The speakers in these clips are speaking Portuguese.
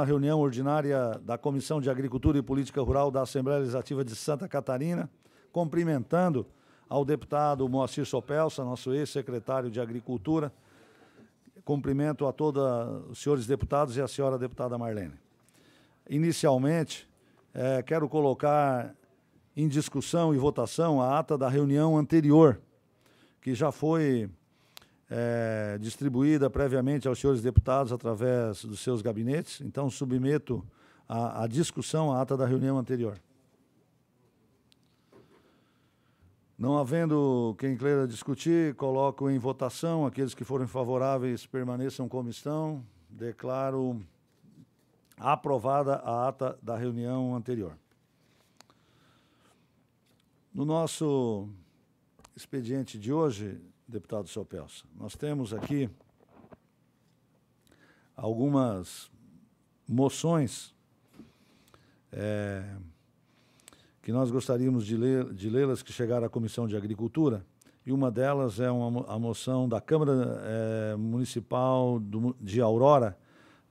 Na reunião ordinária da Comissão de Agricultura e Política Rural da Assembleia Legislativa de Santa Catarina, cumprimentando ao deputado Moacir Sopelsa, nosso ex-secretário de Agricultura. Cumprimento a todos os senhores deputados e a senhora deputada Marlene. Inicialmente, eh, quero colocar em discussão e votação a ata da reunião anterior, que já foi é, distribuída previamente aos senhores deputados através dos seus gabinetes. Então, submeto à discussão a ata da reunião anterior. Não havendo quem queira discutir, coloco em votação. Aqueles que forem favoráveis permaneçam como estão. Declaro aprovada a ata da reunião anterior. No nosso expediente de hoje, deputado Sopelsa. Nós temos aqui algumas moções é, que nós gostaríamos de, ler, de lê-las que chegaram à Comissão de Agricultura, e uma delas é uma, a moção da Câmara é, Municipal do, de Aurora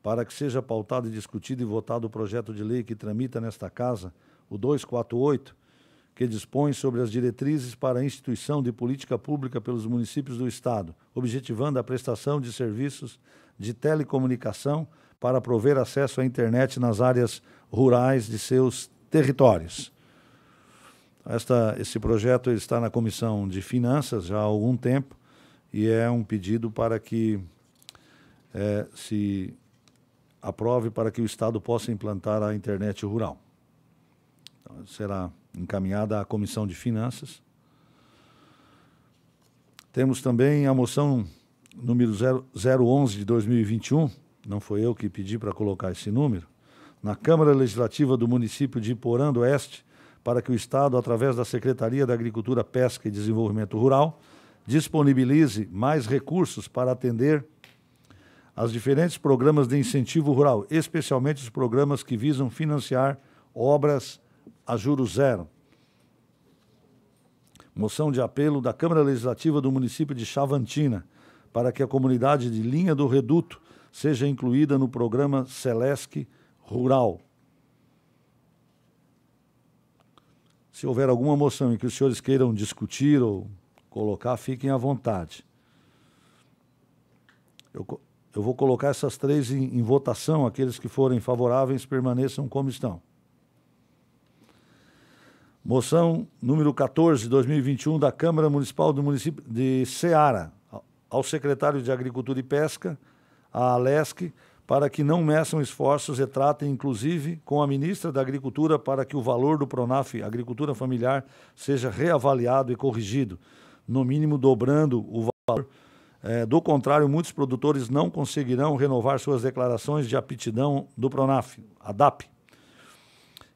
para que seja pautado e discutido e votado o projeto de lei que tramita nesta Casa, o 248, que dispõe sobre as diretrizes para a instituição de política pública pelos municípios do Estado, objetivando a prestação de serviços de telecomunicação para prover acesso à internet nas áreas rurais de seus territórios. Esta, esse projeto está na Comissão de Finanças já há algum tempo e é um pedido para que é, se aprove para que o Estado possa implantar a internet rural. Então, será encaminhada à Comissão de Finanças. Temos também a moção número 011 de 2021, não foi eu que pedi para colocar esse número, na Câmara Legislativa do município de Iporã do Oeste, para que o Estado, através da Secretaria da Agricultura, Pesca e Desenvolvimento Rural, disponibilize mais recursos para atender aos diferentes programas de incentivo rural, especialmente os programas que visam financiar obras a juros zero. Moção de apelo da Câmara Legislativa do município de Chavantina para que a comunidade de Linha do Reduto seja incluída no programa Celesc Rural. Se houver alguma moção em que os senhores queiram discutir ou colocar, fiquem à vontade. Eu, eu vou colocar essas três em, em votação. Aqueles que forem favoráveis permaneçam como estão. Moção número 14, 2021, da Câmara Municipal do município de Ceará, ao secretário de Agricultura e Pesca, a Alesc, para que não meçam esforços e tratem, inclusive, com a ministra da Agricultura para que o valor do PRONAF Agricultura Familiar seja reavaliado e corrigido, no mínimo dobrando o valor. É, do contrário, muitos produtores não conseguirão renovar suas declarações de aptidão do PRONAF, ADAP,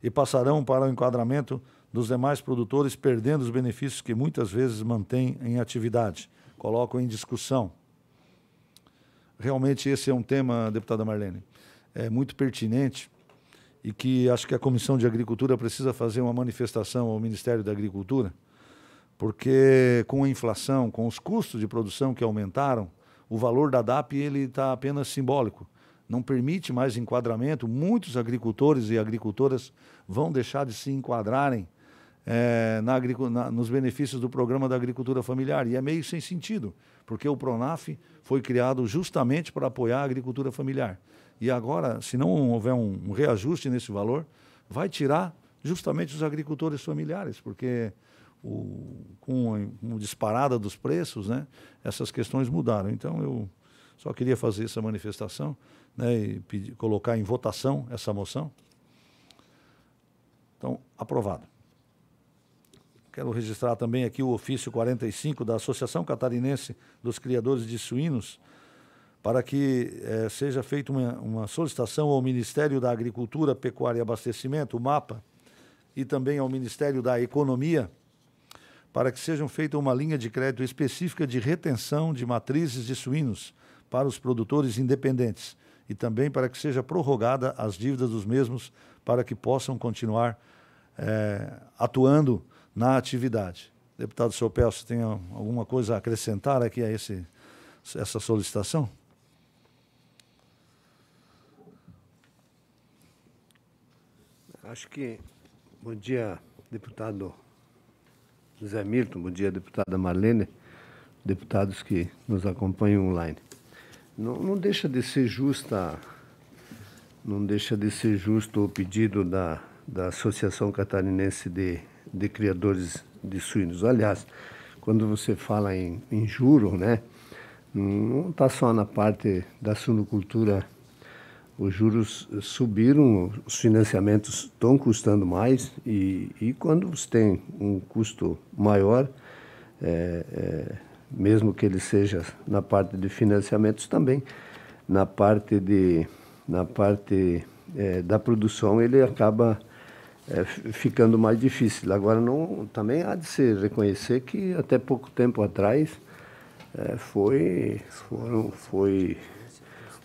e passarão para o enquadramento dos demais produtores perdendo os benefícios que muitas vezes mantêm em atividade, colocam em discussão. Realmente esse é um tema, deputada Marlene, é muito pertinente e que acho que a Comissão de Agricultura precisa fazer uma manifestação ao Ministério da Agricultura, porque com a inflação, com os custos de produção que aumentaram, o valor da DAP ele está apenas simbólico. Não permite mais enquadramento. Muitos agricultores e agricultoras vão deixar de se enquadrarem é, na, na, nos benefícios do programa da agricultura familiar. E é meio sem sentido, porque o PRONAF foi criado justamente para apoiar a agricultura familiar. E agora, se não houver um, um reajuste nesse valor, vai tirar justamente os agricultores familiares, porque o, com a disparada dos preços, né, essas questões mudaram. Então, eu só queria fazer essa manifestação né, e pedir, colocar em votação essa moção. Então, aprovado. Quero registrar também aqui o ofício 45 da Associação Catarinense dos Criadores de Suínos, para que eh, seja feita uma, uma, solicitação ao Ministério da Agricultura, Pecuária e Abastecimento, o MAPA, e também ao Ministério da Economia, para que sejam feita uma linha de crédito específica de retenção de matrizes de suínos para os produtores independentes e também para que seja prorrogada as dívidas dos mesmos para que possam continuar eh, atuando na atividade. Deputado Sr. se tem alguma coisa a acrescentar aqui a esse, essa solicitação? Acho que. Bom dia, deputado José Milton, bom dia, deputada Marlene, deputados que nos acompanham online. Não, não deixa de ser justa, não deixa de ser justo o pedido da, da Associação Catarinense de de criadores de suínos. Aliás, quando você fala em, em juro, né, não está só na parte da suinocultura. Os juros subiram, os financiamentos estão custando mais e, e quando você tem um custo maior, é, é, mesmo que ele seja na parte de financiamentos também, na parte de na parte é, da produção ele acaba é, ficando mais difícil. Agora, não, também há de se reconhecer que até pouco tempo atrás é, foi, foram, foi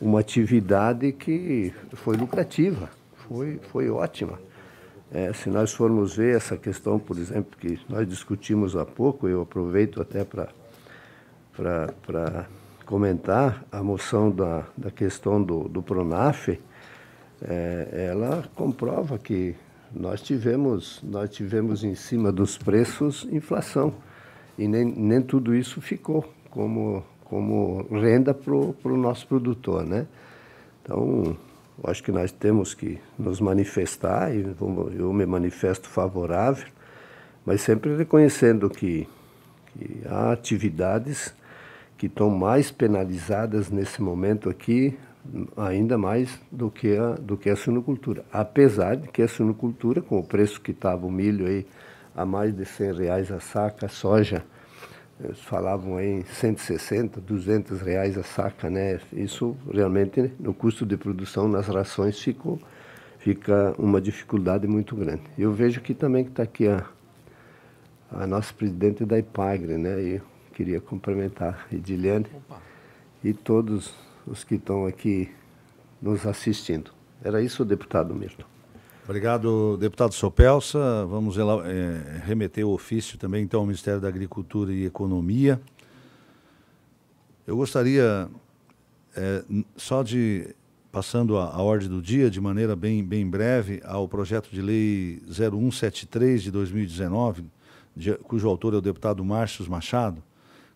uma atividade que foi lucrativa, foi, foi ótima. É, se nós formos ver essa questão, por exemplo, que nós discutimos há pouco, eu aproveito até para comentar a moção da, da questão do, do PRONAF, é, ela comprova que nós tivemos, nós tivemos em cima dos preços inflação e nem, nem tudo isso ficou como, como renda para o pro nosso produtor, né? Então, acho que nós temos que nos manifestar e eu me manifesto favorável, mas sempre reconhecendo que, que há atividades que estão mais penalizadas nesse momento aqui, ainda mais do que a, do que a sinocultura, Apesar de que a sinocultura, com o preço que estava o milho aí, a mais de 100 reais a saca, a soja, eles falavam aí em 160, 200 reais a saca, né? Isso realmente no custo de produção nas rações ficou, fica uma dificuldade muito grande. Eu vejo que também que está aqui a, a nossa presidente da IPAGRE, né? E eu queria cumprimentar a Ediliane Opa. e todos os que estão aqui nos assistindo. Era isso, deputado Mirto. Obrigado, deputado Sopelsa. Vamos é, remeter o ofício também, então, ao Ministério da Agricultura e Economia. Eu gostaria é, só de, passando a, a, ordem do dia, de maneira bem, bem breve, ao projeto de lei 0173 de 2019, de, cujo autor é o deputado Márcio Machado,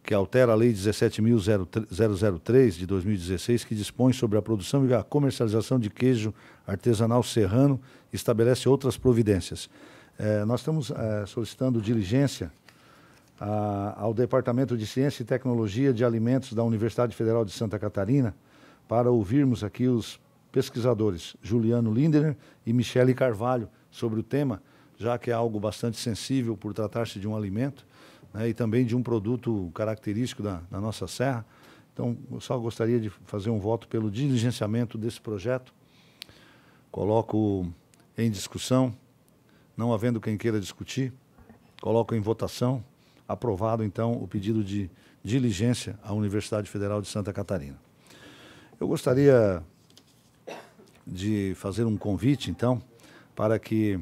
que altera a Lei 17.003 de 2016, que dispõe sobre a produção e a comercialização de queijo artesanal serrano e estabelece outras providências. É, nós estamos é, solicitando diligência a, ao Departamento de Ciência e Tecnologia de Alimentos da Universidade Federal de Santa Catarina para ouvirmos aqui os pesquisadores Juliano Lindner e Michele Carvalho sobre o tema, já que é algo bastante sensível por tratar-se de um alimento né, e também de um produto característico da, da nossa serra. Então, só gostaria de fazer um voto pelo diligenciamento desse projeto. Coloco em discussão, não havendo quem queira discutir, coloco em votação. Aprovado, então, o pedido de diligência à Universidade Federal de Santa Catarina. Eu gostaria de fazer um convite, então, para que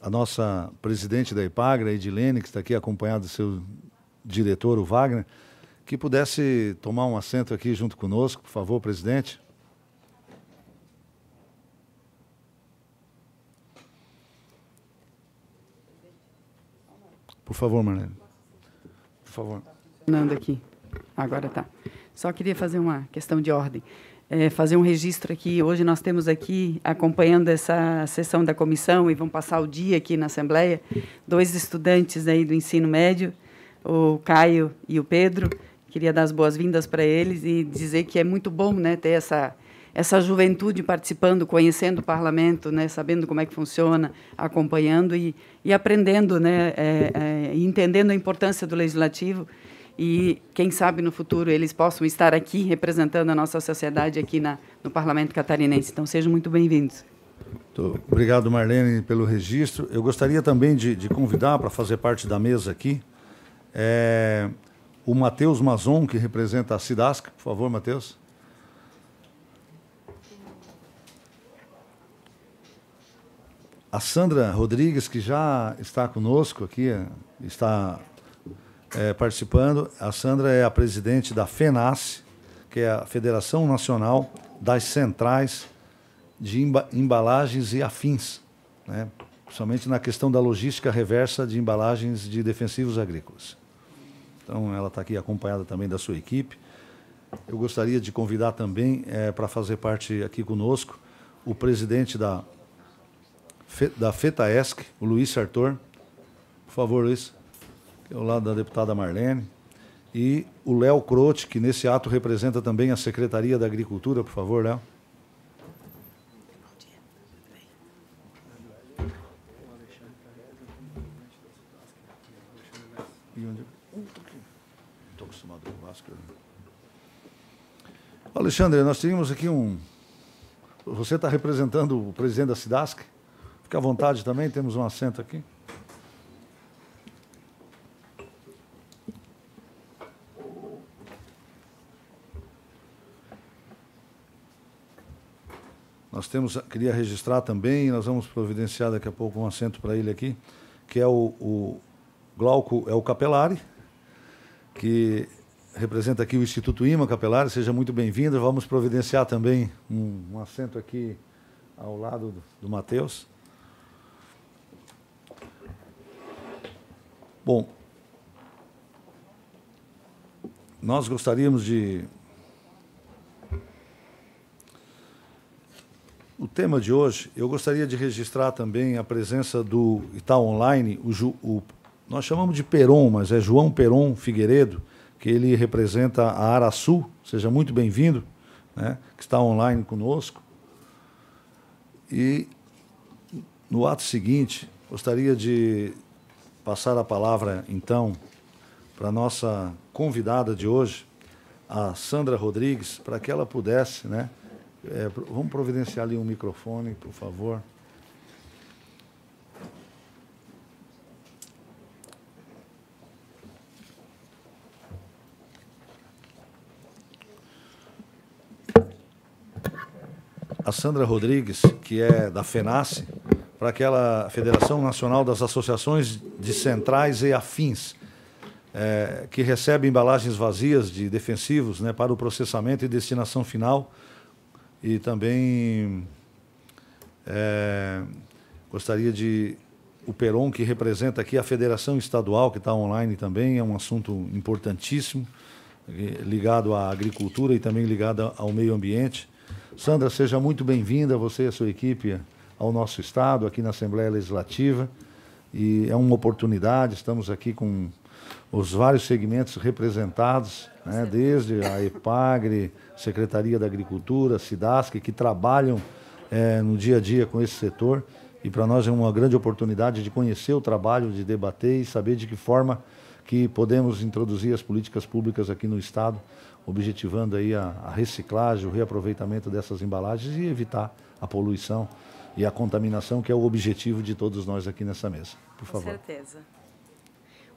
a nossa presidente da Ipagra, Edilene, que está aqui acompanhada do seu diretor, o Wagner, que pudesse tomar um assento aqui junto conosco, por favor, presidente. Por favor, Marlene. Por favor. Fernando aqui. Agora tá. Só queria fazer uma questão de ordem é, fazer um registro aqui. Hoje nós temos aqui, acompanhando essa sessão da comissão, e vão passar o dia aqui na Assembleia, dois estudantes aí do ensino médio, o Caio e o Pedro. Queria dar as boas-vindas para eles e dizer que é muito bom né, ter essa, essa juventude participando, conhecendo o parlamento, né, sabendo como é que funciona, acompanhando e, e aprendendo, né, é, é, entendendo a importância do legislativo e quem sabe no futuro eles possam estar aqui representando a nossa sociedade aqui na, no Parlamento Catarinense. Então sejam muito bem-vindos. obrigado, Marlene, pelo registro. Eu gostaria também de, de convidar para fazer parte da mesa aqui é, o Matheus Mazon, que representa a Cidasc. Por favor, Matheus. A Sandra Rodrigues, que já está conosco aqui, está é, participando. A Sandra é a presidente da FENAS, que é a Federação Nacional das Centrais de Embalagens e Afins, né? principalmente na questão da logística reversa de embalagens de defensivos agrícolas. Então, ela está aqui acompanhada também da sua equipe. Eu gostaria de convidar também é, para fazer parte aqui conosco o presidente da, da FETAESC, o Luiz Sartor. Por favor, Luiz é o lado da deputada Marlene, e o Léo Crote, que nesse ato representa também a Secretaria da Agricultura, por favor, Léo. Né? Alexandre, nós tínhamos aqui um. Você está representando o presidente da SIDASC? Fique à vontade também, temos um assento aqui. temos, queria registrar também, nós vamos providenciar daqui a pouco um assento para ele aqui, que é o, o Glauco, é o Capelari, que representa aqui o Instituto Ima Capelari, seja muito bem-vindo. Vamos providenciar também um, um, assento aqui ao lado do, do Matheus. Bom, nós gostaríamos de tema de hoje, eu gostaria de registrar também a presença do Itaú Online, o, Ju, o, nós chamamos de Peron, mas é João Peron Figueiredo, que ele representa a Araçu, seja muito bem-vindo, né, que está online conosco. E no ato seguinte, gostaria de passar a palavra, então, para a nossa convidada de hoje, a Sandra Rodrigues, para que ela pudesse, né? É, vamos providenciar ali um microfone, por favor. A Sandra Rodrigues, que é da FENASSE, para aquela Federação Nacional das Associações de Centrais e Afins, é, que recebe embalagens vazias de defensivos né, para o processamento e destinação final e também é, gostaria de o Peron, que representa aqui a Federação Estadual, que está online também, é um assunto importantíssimo, eh, ligado à agricultura e também ligado ao meio ambiente. Sandra, seja muito bem-vinda, você e a sua equipe, ao nosso Estado, aqui na Assembleia Legislativa. E é uma oportunidade, estamos aqui com os vários segmentos representados, né, desde a EPAGRE, Secretaria da Agricultura, SIDASC, que trabalham é, no dia a dia com esse setor. E para nós é uma grande oportunidade de conhecer o trabalho, de debater e saber de que forma que podemos introduzir as políticas públicas aqui no Estado, objetivando aí a, a reciclagem, o reaproveitamento dessas embalagens e evitar a poluição e a contaminação, que é o objetivo de todos nós aqui nessa mesa. Por favor. Com certeza.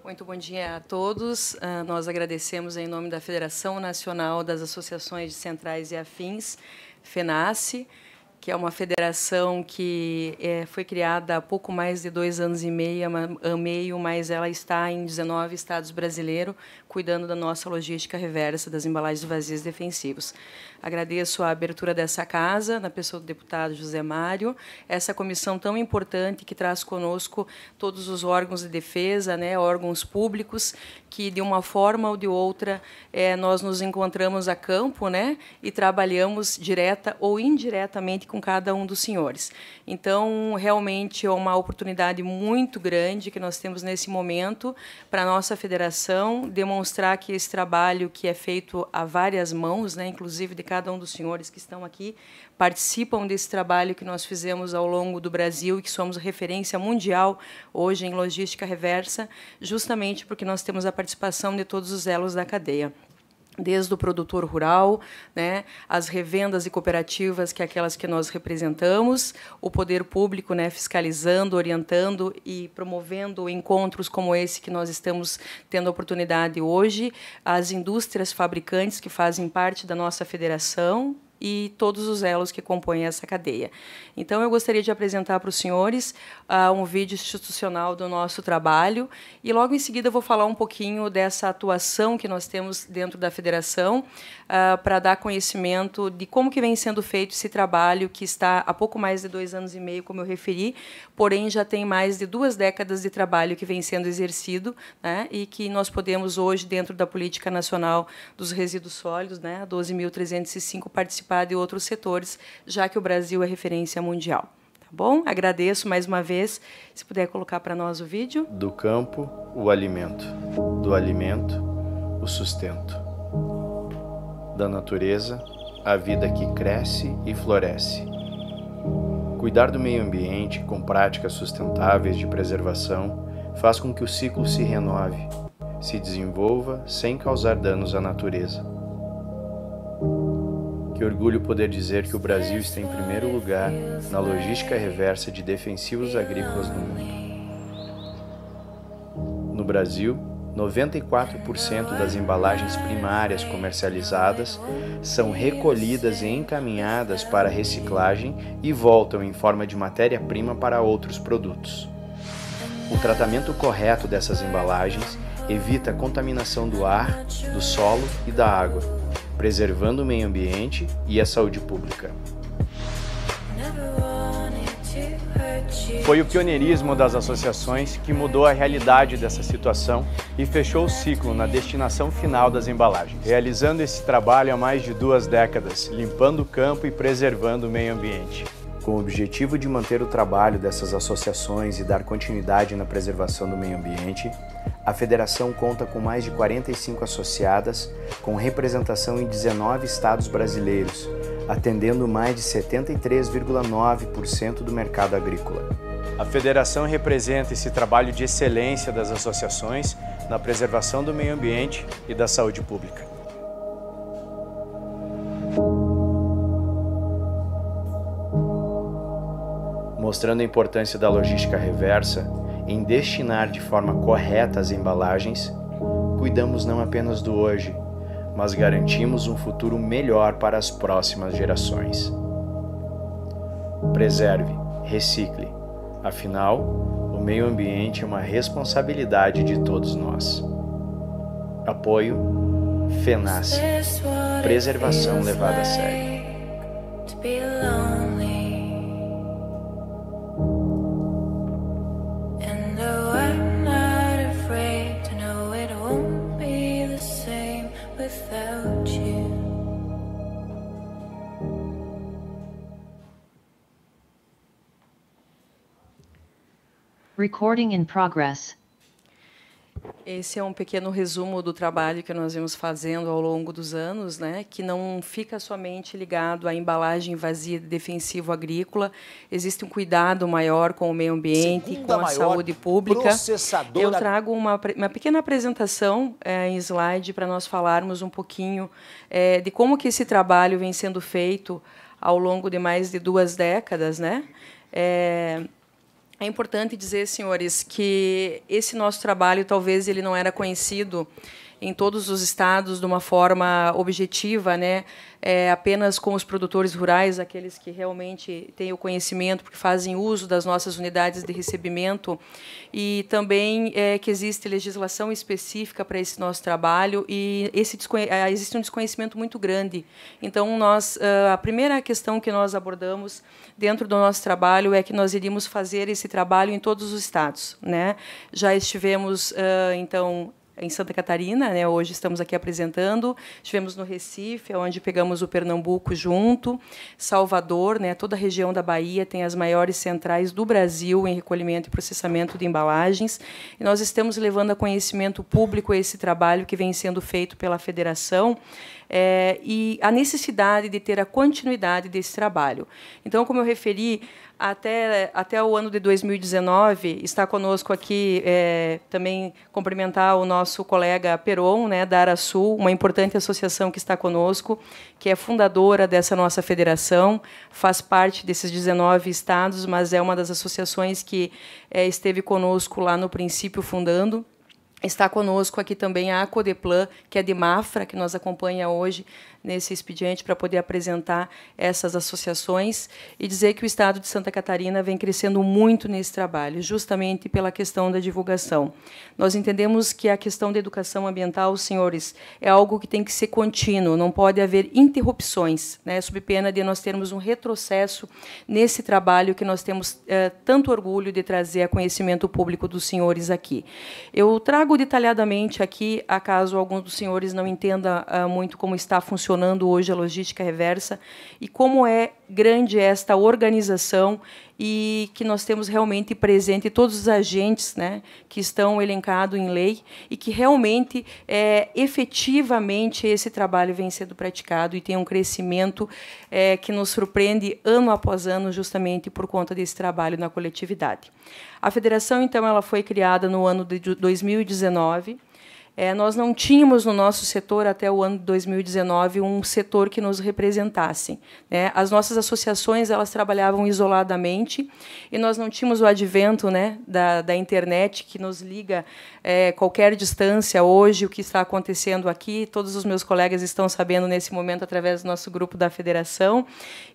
Muito bom dia a todos. Ah, nós agradecemos em nome da Federação Nacional das Associações de Centrais e Afins, FENACE, que é uma federação que é, foi criada há pouco mais de dois anos e meio mas ela está em 19 estados brasileiros, cuidando da nossa logística reversa das embalagens vazias defensivas. Agradeço a abertura dessa casa, na pessoa do deputado José Mário, essa comissão tão importante que traz conosco todos os órgãos de defesa, né, órgãos públicos, que de uma forma ou de outra é, nós nos encontramos a campo né, e trabalhamos direta ou indiretamente com cada um dos senhores. Então, realmente é uma oportunidade muito grande que nós temos nesse momento para a nossa federação demonstrar demonstrar que esse trabalho que é feito a várias mãos, né, inclusive de cada um dos senhores que estão aqui, participam desse trabalho que nós fizemos ao longo do Brasil e que somos referência mundial hoje em logística reversa, justamente porque nós temos a participação de todos os elos da cadeia desde o produtor rural, né, as revendas e cooperativas, que é aquelas que nós representamos, o poder público, né, fiscalizando, orientando e promovendo encontros como esse que nós estamos tendo a oportunidade hoje, as indústrias fabricantes que fazem parte da nossa federação, e todos os elos que compõem essa cadeia. Então, eu gostaria de apresentar para os senhores uh, um vídeo institucional do nosso trabalho e logo em seguida vou falar um pouquinho dessa atuação que nós temos dentro da federação uh, para dar conhecimento de como que vem sendo feito esse trabalho que está há pouco mais de dois anos e meio, como eu referi, porém já tem mais de duas décadas de trabalho que vem sendo exercido né, e que nós podemos hoje, dentro da Política Nacional dos Resíduos Sólidos, né, 12.305 participantes participar de outros setores, já que o Brasil é referência mundial. Tá bom? Agradeço mais uma vez. Se puder colocar para nós o vídeo. Do campo, o alimento. Do alimento, o sustento. Da natureza, a vida que cresce e floresce. Cuidar do meio ambiente com práticas sustentáveis de preservação faz com que o ciclo se renove, se desenvolva sem causar danos à natureza orgulho poder dizer que o Brasil está em primeiro lugar na logística reversa de defensivos agrícolas no mundo. No Brasil, 94% das embalagens primárias comercializadas são recolhidas e encaminhadas para reciclagem e voltam em forma de matéria-prima para outros produtos. O tratamento correto dessas embalagens evita a contaminação do ar, do solo e da água preservando o meio ambiente e a saúde pública. Foi o pioneirismo das associações que mudou a realidade dessa situação e fechou o ciclo na destinação final das embalagens, realizando esse trabalho há mais de duas décadas, limpando o campo e preservando o meio ambiente com o objetivo de manter o trabalho dessas associações e dar continuidade na preservação do meio ambiente, a federação conta com mais de 45 associadas, com representação em 19 estados brasileiros, atendendo mais de 73,9% do mercado agrícola. A federação representa esse trabalho de excelência das associações na preservação do meio ambiente e da saúde pública. mostrando a importância da logística reversa em destinar de forma correta as embalagens, cuidamos não apenas do hoje, mas garantimos um futuro melhor para as próximas gerações. Preserve, recicle. Afinal, o meio ambiente é uma responsabilidade de todos nós. Apoio FENAS Preservação levada a sério. Recording in progress. Esse é um pequeno resumo do trabalho que nós vimos fazendo ao longo dos anos, né? que não fica somente ligado à embalagem vazia defensivo agrícola. Existe um cuidado maior com o meio ambiente, Segunda com a saúde pública. Eu trago uma, uma pequena apresentação é, em slide para nós falarmos um pouquinho é, de como que esse trabalho vem sendo feito ao longo de mais de duas décadas. Né? É, é importante dizer, senhores, que esse nosso trabalho talvez ele não era conhecido em todos os estados de uma forma objetiva, né? É, apenas com os produtores rurais, aqueles que realmente têm o conhecimento, porque fazem uso das nossas unidades de recebimento, e também é, que existe legislação específica para esse nosso trabalho e esse é, existe um desconhecimento muito grande. Então, nós ah, a primeira questão que nós abordamos dentro do nosso trabalho é que nós iríamos fazer esse trabalho em todos os estados, né? Já estivemos ah, então em Santa Catarina, né? hoje estamos aqui apresentando. Estivemos no Recife, é onde pegamos o Pernambuco junto, Salvador, né? toda a região da Bahia tem as maiores centrais do Brasil em recolhimento e processamento de embalagens. E nós estamos levando a conhecimento público esse trabalho que vem sendo feito pela Federação é, e a necessidade de ter a continuidade desse trabalho. Então, como eu referi, até, até o ano de 2019, está conosco aqui é, também cumprimentar o nosso colega Peron, né, da Arasul, uma importante associação que está conosco, que é fundadora dessa nossa federação, faz parte desses 19 estados, mas é uma das associações que é, esteve conosco lá no princípio fundando. Está conosco aqui também a Codeplan, que é de Mafra, que nos acompanha hoje, nesse expediente para poder apresentar essas associações e dizer que o Estado de Santa Catarina vem crescendo muito nesse trabalho, justamente pela questão da divulgação. Nós entendemos que a questão da educação ambiental, senhores, é algo que tem que ser contínuo, não pode haver interrupções, né, sob pena de nós termos um retrocesso nesse trabalho que nós temos é, tanto orgulho de trazer a conhecimento público dos senhores aqui. Eu trago detalhadamente aqui, acaso algum dos senhores não entenda ah, muito como está funcionando funcionando hoje a logística reversa e como é grande esta organização e que nós temos realmente presente todos os agentes né, que estão elencados em lei e que realmente, é, efetivamente, esse trabalho vem sendo praticado e tem um crescimento é, que nos surpreende ano após ano, justamente por conta desse trabalho na coletividade. A federação, então, ela foi criada no ano de 2019 é, nós não tínhamos no nosso setor, até o ano de 2019, um setor que nos representasse. Né? As nossas associações elas trabalhavam isoladamente e nós não tínhamos o advento né, da, da internet que nos liga é, qualquer distância hoje, o que está acontecendo aqui. Todos os meus colegas estão sabendo nesse momento através do nosso grupo da federação.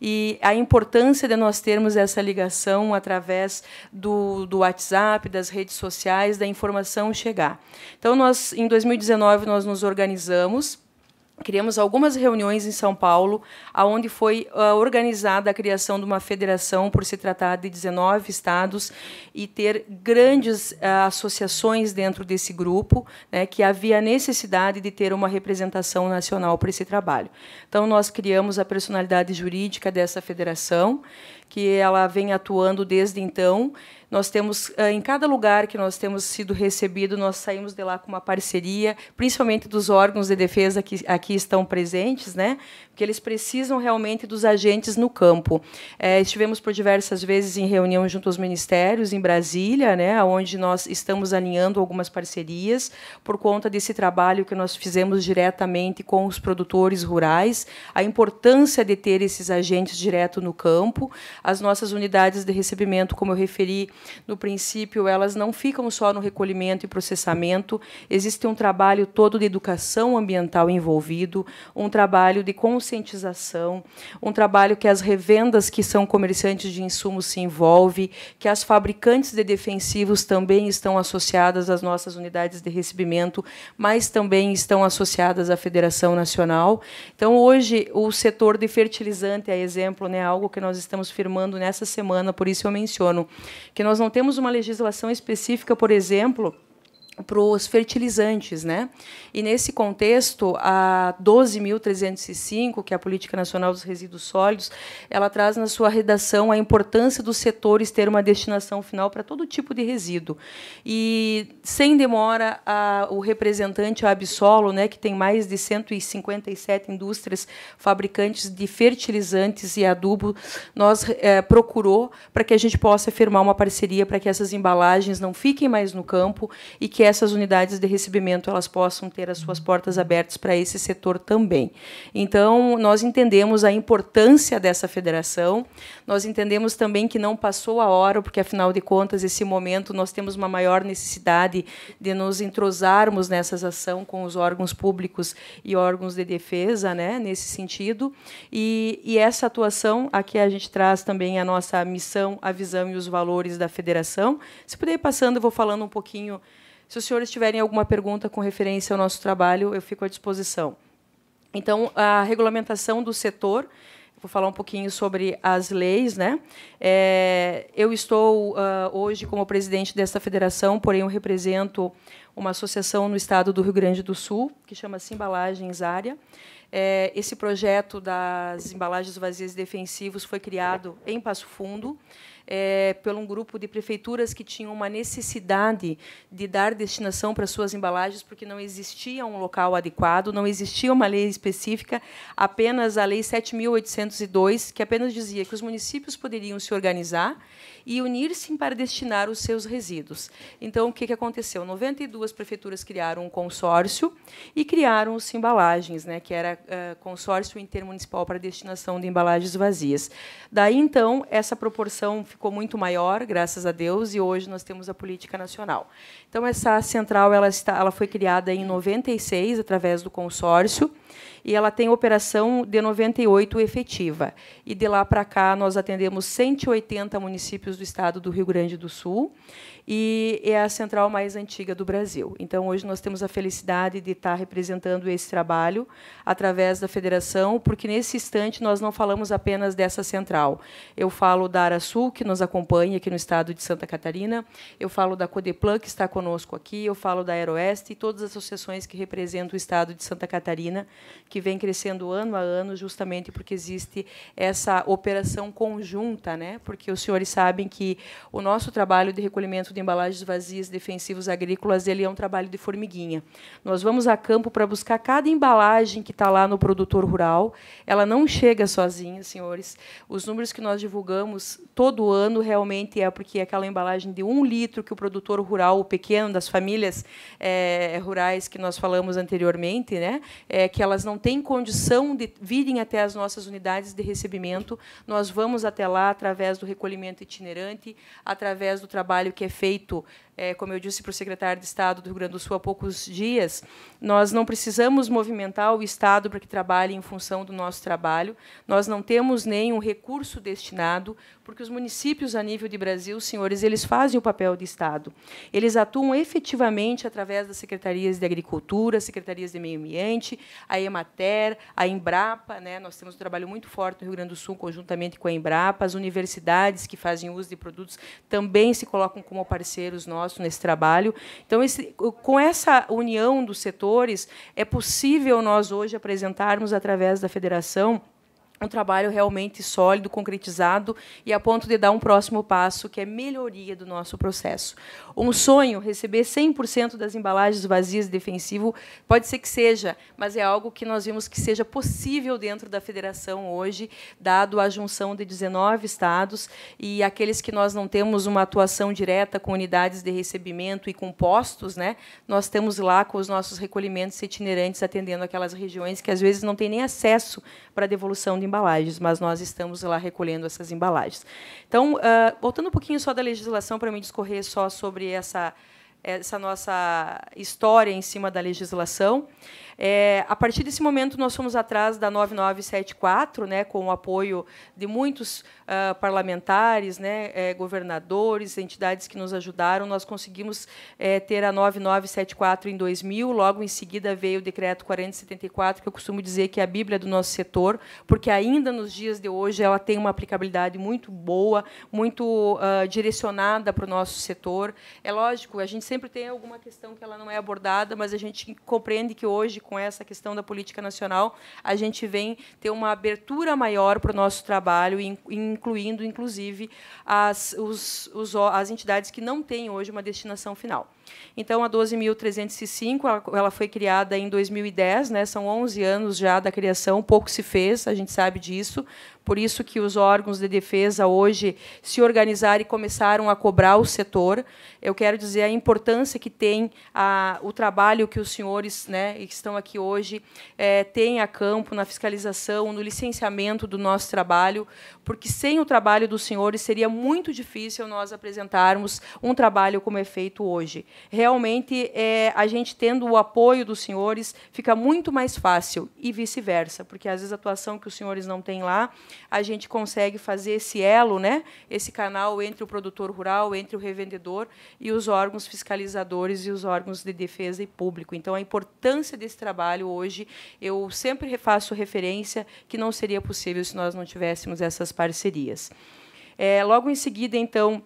E a importância de nós termos essa ligação através do, do WhatsApp, das redes sociais, da informação chegar. Então, nós, em em 2019, nós nos organizamos criamos algumas reuniões em São Paulo, aonde foi uh, organizada a criação de uma federação por se tratar de 19 estados e ter grandes uh, associações dentro desse grupo, né, que havia necessidade de ter uma representação nacional para esse trabalho. Então nós criamos a personalidade jurídica dessa federação que ela vem atuando desde então. Nós temos, ah, em cada lugar que nós temos sido recebido, nós saímos de lá com uma parceria, principalmente dos órgãos de defesa que aqui estão presentes, né? que eles precisam realmente dos agentes no campo. É, estivemos por diversas vezes em reunião junto aos ministérios em Brasília, né, onde nós estamos alinhando algumas parcerias por conta desse trabalho que nós fizemos diretamente com os produtores rurais, a importância de ter esses agentes direto no campo. As nossas unidades de recebimento, como eu referi no princípio, elas não ficam só no recolhimento e processamento, existe um trabalho todo de educação ambiental envolvido, um trabalho de consciência conscientização, um trabalho que as revendas que são comerciantes de insumos se envolve, que as fabricantes de defensivos também estão associadas às nossas unidades de recebimento, mas também estão associadas à Federação Nacional. Então, hoje, o setor de fertilizante é exemplo, né, é algo que nós estamos firmando nessa semana, por isso eu menciono que nós não temos uma legislação específica, por exemplo, para os fertilizantes. Né? E, nesse contexto, a 12.305, que é a Política Nacional dos Resíduos Sólidos, ela traz na sua redação a importância dos setores ter uma destinação final para todo tipo de resíduo. E, sem demora, a, o representante Absolo, né, que tem mais de 157 indústrias fabricantes de fertilizantes e adubo, nós é, procurou para que a gente possa firmar uma parceria para que essas embalagens não fiquem mais no campo e que essas unidades de recebimento elas possam ter as suas portas abertas para esse setor também. Então, nós entendemos a importância dessa federação, nós entendemos também que não passou a hora, porque, afinal de contas, esse momento nós temos uma maior necessidade de nos entrosarmos nessas ações com os órgãos públicos e órgãos de defesa, né, nesse sentido. E, e essa atuação, aqui a gente traz também a nossa missão, a visão e os valores da federação. Se puder ir passando, eu vou falando um pouquinho se os senhores tiverem alguma pergunta com referência ao nosso trabalho, eu fico à disposição. Então, a regulamentação do setor vou falar um pouquinho sobre as leis. Né? É, eu estou uh, hoje como presidente desta federação, porém eu represento uma associação no estado do Rio Grande do Sul, que chama-se Embalagens Área. É, esse projeto das embalagens vazias defensivos foi criado em Passo Fundo é, por um grupo de prefeituras que tinham uma necessidade de dar destinação para suas embalagens, porque não existia um local adequado, não existia uma lei específica, apenas a Lei 7.802, que apenas dizia que os municípios poderiam se organizar e unir-se para destinar os seus resíduos. Então, o que, aconteceu? 92 prefeituras criaram um consórcio e criaram os embalagens, né, que era eh, consórcio intermunicipal para destinação de embalagens vazias. Daí, então, essa proporção ficou muito maior, graças a Deus, e hoje nós temos a política nacional. Então, essa central ela, está, ela foi criada em 96, através do consórcio, e ela tem operação de 98 efetiva. E de lá para cá nós atendemos 180 municípios do estado do Rio Grande do Sul e é a central mais antiga do Brasil. Então, hoje nós temos a felicidade de estar representando esse trabalho através da federação, porque nesse instante nós não falamos apenas dessa central. Eu falo da Araçu que nos acompanha aqui no estado de Santa Catarina, eu falo da Codeplan, que está conosco aqui, eu falo da Aeroeste e todas as associações que representam o estado de Santa Catarina, que vem crescendo ano a ano, justamente porque existe essa operação conjunta, né? porque os senhores sabem que o nosso trabalho de recolhimento de embalagens vazias, defensivos agrícolas, ele é um trabalho de formiguinha. Nós vamos a campo para buscar cada embalagem que está lá no produtor rural. Ela não chega sozinha, senhores. Os números que nós divulgamos todo ano realmente é porque aquela embalagem de um litro que o produtor rural, o pequeno, das famílias é, rurais que nós falamos anteriormente, né, é, que elas não têm condição de virem até as nossas unidades de recebimento. Nós vamos até lá através do recolhimento itinerante, através do trabalho que é feito feito, é, como eu disse para o secretário de Estado do Rio Grande do Sul há poucos dias, nós não precisamos movimentar o Estado para que trabalhe em função do nosso trabalho, nós não temos nenhum recurso destinado, porque os municípios, a nível de Brasil, senhores, eles fazem o papel de Estado. Eles atuam efetivamente através das secretarias de Agricultura, secretarias de Meio Ambiente, a Emater, a Embrapa, né? nós temos um trabalho muito forte no Rio Grande do Sul, conjuntamente com a Embrapa, as universidades que fazem uso de produtos também se colocam como parceiros parceiros nossos nesse trabalho. Então, esse, com essa união dos setores, é possível nós hoje apresentarmos, através da federação, um trabalho realmente sólido, concretizado e a ponto de dar um próximo passo, que é melhoria do nosso processo. Um sonho, receber 100% das embalagens vazias de defensivo, pode ser que seja, mas é algo que nós vimos que seja possível dentro da federação hoje, dado a junção de 19 estados e aqueles que nós não temos uma atuação direta com unidades de recebimento e com postos, né? nós temos lá com os nossos recolhimentos itinerantes atendendo aquelas regiões que, às vezes, não têm nem acesso para a devolução de embalagens, mas nós estamos lá recolhendo essas embalagens. Então, uh, voltando um pouquinho só da legislação, para me discorrer só sobre essa, essa nossa história em cima da legislação. É, a partir desse momento, nós fomos atrás da 9974, né, com o apoio de muitos uh, parlamentares, né, é, governadores, entidades que nos ajudaram. Nós conseguimos é, ter a 9974 em 2000. Logo em seguida veio o decreto 4074, que eu costumo dizer que é a Bíblia do nosso setor, porque ainda nos dias de hoje ela tem uma aplicabilidade muito boa, muito uh, direcionada para o nosso setor. É lógico, a gente sempre tem alguma questão que ela não é abordada, mas a gente compreende que hoje com essa questão da política nacional, a gente vem ter uma abertura maior para o nosso trabalho, incluindo, inclusive, as, os, os, as entidades que não têm hoje uma destinação final. Então, a 12.305 ela foi criada em 2010, né? são 11 anos já da criação, pouco se fez, a gente sabe disso, por isso que os órgãos de defesa hoje se organizaram e começaram a cobrar o setor. Eu quero dizer a importância que tem a, o trabalho que os senhores né, que estão aqui hoje é, têm a campo, na fiscalização, no licenciamento do nosso trabalho, porque sem o trabalho dos senhores seria muito difícil nós apresentarmos um trabalho como é feito hoje realmente é, a gente tendo o apoio dos senhores fica muito mais fácil e vice-versa, porque às vezes a atuação que os senhores não têm lá, a gente consegue fazer esse elo, né, esse canal entre o produtor rural, entre o revendedor e os órgãos fiscalizadores e os órgãos de defesa e público. Então, a importância desse trabalho hoje, eu sempre faço referência que não seria possível se nós não tivéssemos essas parcerias. É, logo em seguida, então,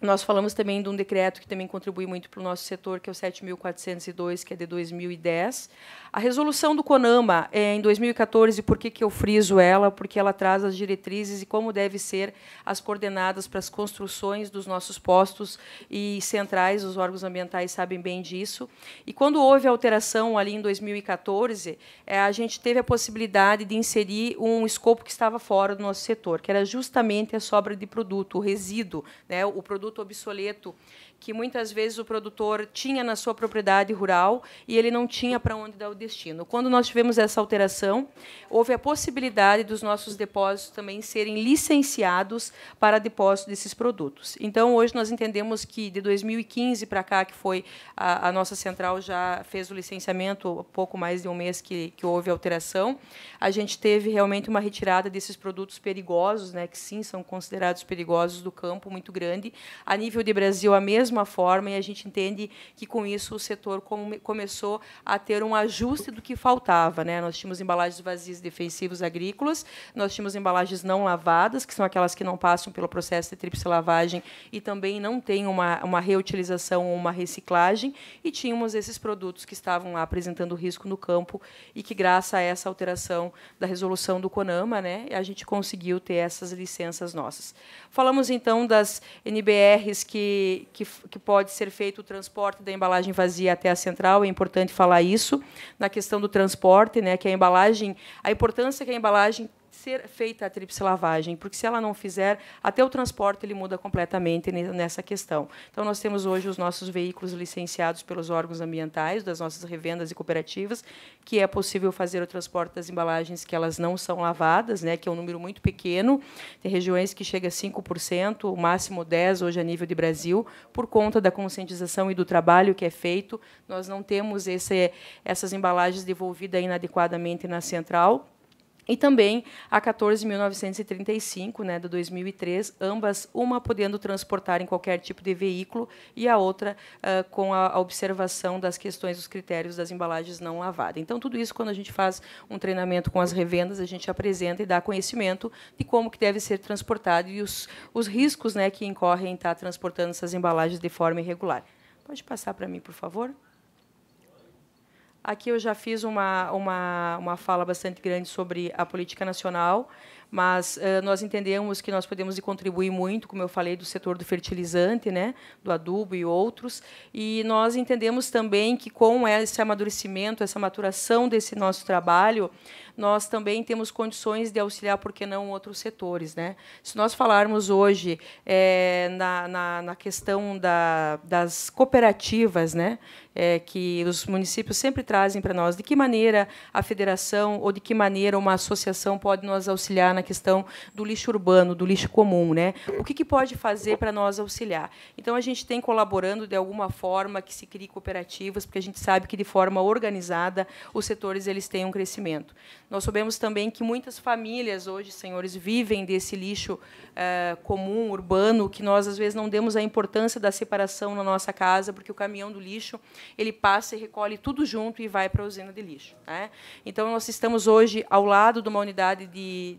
nós falamos também de um decreto que também contribui muito para o nosso setor, que é o 7.402, que é de 2010. A resolução do CONAMA, é, em 2014, por que, que eu friso ela? Porque ela traz as diretrizes e como deve ser as coordenadas para as construções dos nossos postos e centrais, os órgãos ambientais sabem bem disso. E quando houve a alteração ali em 2014, é, a gente teve a possibilidade de inserir um escopo que estava fora do nosso setor, que era justamente a sobra de produto, o resíduo, né, o produto produto obsoleto que muitas vezes o produtor tinha na sua propriedade rural e ele não tinha para onde dar o destino. Quando nós tivemos essa alteração, houve a possibilidade dos nossos depósitos também serem licenciados para depósito desses produtos. Então, hoje nós entendemos que de 2015 para cá, que foi a, a, nossa central já fez o licenciamento, pouco mais de um mês que, que houve a alteração, a gente teve realmente uma retirada desses produtos perigosos, né, que sim são considerados perigosos do campo, muito grande. A nível de Brasil, a mesma mesma forma, e a gente entende que com isso o setor come, começou a ter um ajuste do que faltava. Né? Nós tínhamos embalagens vazias defensivos agrícolas, nós tínhamos embalagens não lavadas, que são aquelas que não passam pelo processo de tríplice lavagem e também não têm uma, uma reutilização ou uma reciclagem, e tínhamos esses produtos que estavam lá apresentando risco no campo e que, graças a essa alteração da resolução do CONAMA, né, a gente conseguiu ter essas licenças nossas. Falamos, então, das NBRs que, que que pode ser feito o transporte da embalagem vazia até a central, é importante falar isso. Na questão do transporte, né, que a embalagem, a importância que a embalagem ser feita a tríplice lavagem, porque se ela não fizer, até o transporte ele muda completamente nessa questão. Então, nós temos hoje os nossos veículos licenciados pelos órgãos ambientais, das nossas revendas e cooperativas, que é possível fazer o transporte das embalagens que elas não são lavadas, né, que é um número muito pequeno. Tem regiões que chega a 5%, o máximo 10% hoje a nível de Brasil, por conta da conscientização e do trabalho que é feito. Nós não temos esse, essas embalagens devolvidas inadequadamente na central e também a 14.935, né, de 2003, ambas, uma podendo transportar em qualquer tipo de veículo e a outra uh, com a, a, observação das questões dos critérios das embalagens não lavadas. Então, tudo isso, quando a gente faz um treinamento com as revendas, a gente apresenta e dá conhecimento de como que deve ser transportado e os, os riscos né, que incorrem em estar tá transportando essas embalagens de forma irregular. Pode passar para mim, por favor? Aqui eu já fiz uma, uma, uma fala bastante grande sobre a política nacional, mas uh, nós entendemos que nós podemos contribuir muito, como eu falei, do setor do fertilizante, né, do adubo e outros, e nós entendemos também que com esse amadurecimento, essa maturação desse nosso trabalho, nós também temos condições de auxiliar, por que não, outros setores. Né? Se nós falarmos hoje é, na, na, na, questão da, das cooperativas, né, é, que os municípios sempre trazem para nós, de que maneira a federação ou de que maneira uma associação pode nos auxiliar na questão do lixo urbano, do lixo comum, né? O que, que pode fazer para nós auxiliar? Então a gente tem colaborando de alguma forma que se crie cooperativas, porque a gente sabe que de forma organizada os setores eles têm um crescimento. Nós sabemos também que muitas famílias hoje, senhores, vivem desse lixo eh, comum, urbano, que nós, às vezes, não demos a importância da separação na nossa casa, porque o caminhão do lixo ele passa e recolhe tudo junto e vai para a usina de lixo. Né? Então, nós estamos hoje ao lado de uma unidade de,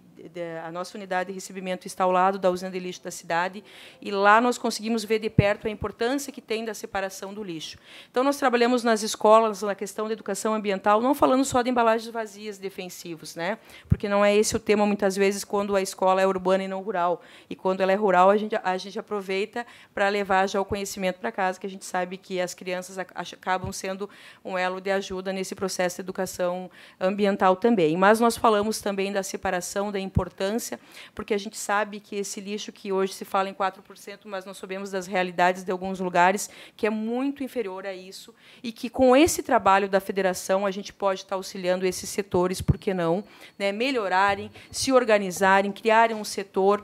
a nossa unidade de recebimento está ao lado da usina de lixo da cidade, e lá nós conseguimos ver de perto a importância que tem da separação do lixo. Então, nós trabalhamos nas escolas na questão da educação ambiental, não falando só de embalagens vazias defensivos, né? porque não é esse o tema, muitas vezes, quando a escola é urbana e não rural. E quando ela é rural, a gente, a gente aproveita para levar já o conhecimento para casa, que a gente sabe que as crianças acabam sendo um elo de ajuda nesse processo de educação ambiental também. Mas nós falamos também da separação da importância, porque a gente sabe que esse lixo que hoje se fala em 4%, mas nós sabemos das realidades de alguns lugares, que é muito inferior a isso, e que com esse trabalho da federação a gente pode estar auxiliando esses setores, por que não, né, melhorarem, se organizarem, criarem um setor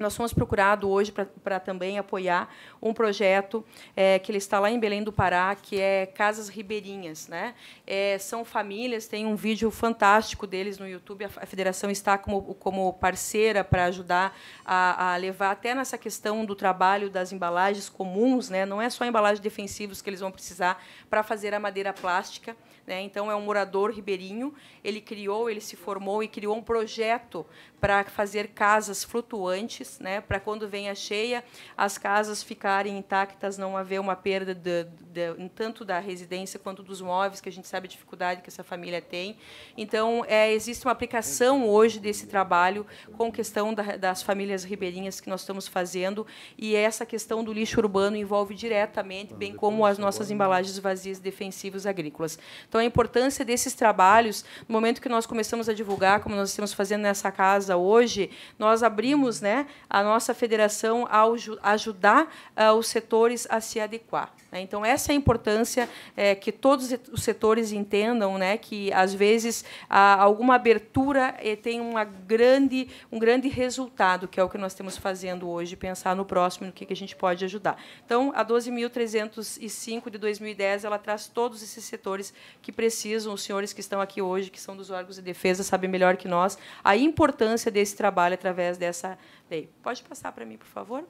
nós fomos procurados hoje para também apoiar um projeto é, que ele está lá em Belém do Pará, que é Casas Ribeirinhas. Né? É, são famílias, tem um vídeo fantástico deles no YouTube, a federação está como, como parceira para ajudar a, a, levar até nessa questão do trabalho das embalagens comuns, né? não é só embalagens defensivos que eles vão precisar para fazer a madeira plástica. Né? Então, é um morador ribeirinho, ele criou, ele se formou e criou um projeto para fazer casas flutuantes, né? para quando vem a cheia, as casas ficarem estarem intactas, não haver uma perda de, de, tanto da residência quanto dos móveis, que a gente sabe a dificuldade que essa família tem. Então, é, existe uma aplicação hoje desse trabalho com questão da, das famílias ribeirinhas que nós estamos fazendo, e essa questão do lixo urbano envolve diretamente, bem como as nossas embalagens vazias defensivas agrícolas. Então, a importância desses trabalhos, no momento que nós começamos a divulgar, como nós estamos fazendo nessa casa hoje, nós abrimos né, a nossa federação a ajudar ah, os setores a se adequar. Né? Então, essa é a importância é, que todos os setores entendam né, que, às vezes, alguma abertura eh, tem uma grande, um grande resultado, que é o que nós estamos fazendo hoje, pensar no próximo, no que, que a gente pode ajudar. Então, a 12.305 de 2010, ela traz todos esses setores que precisam, os senhores que estão aqui hoje, que são dos órgãos de defesa, sabem melhor que nós, a importância desse trabalho através dessa lei. Pode passar para mim, por favor?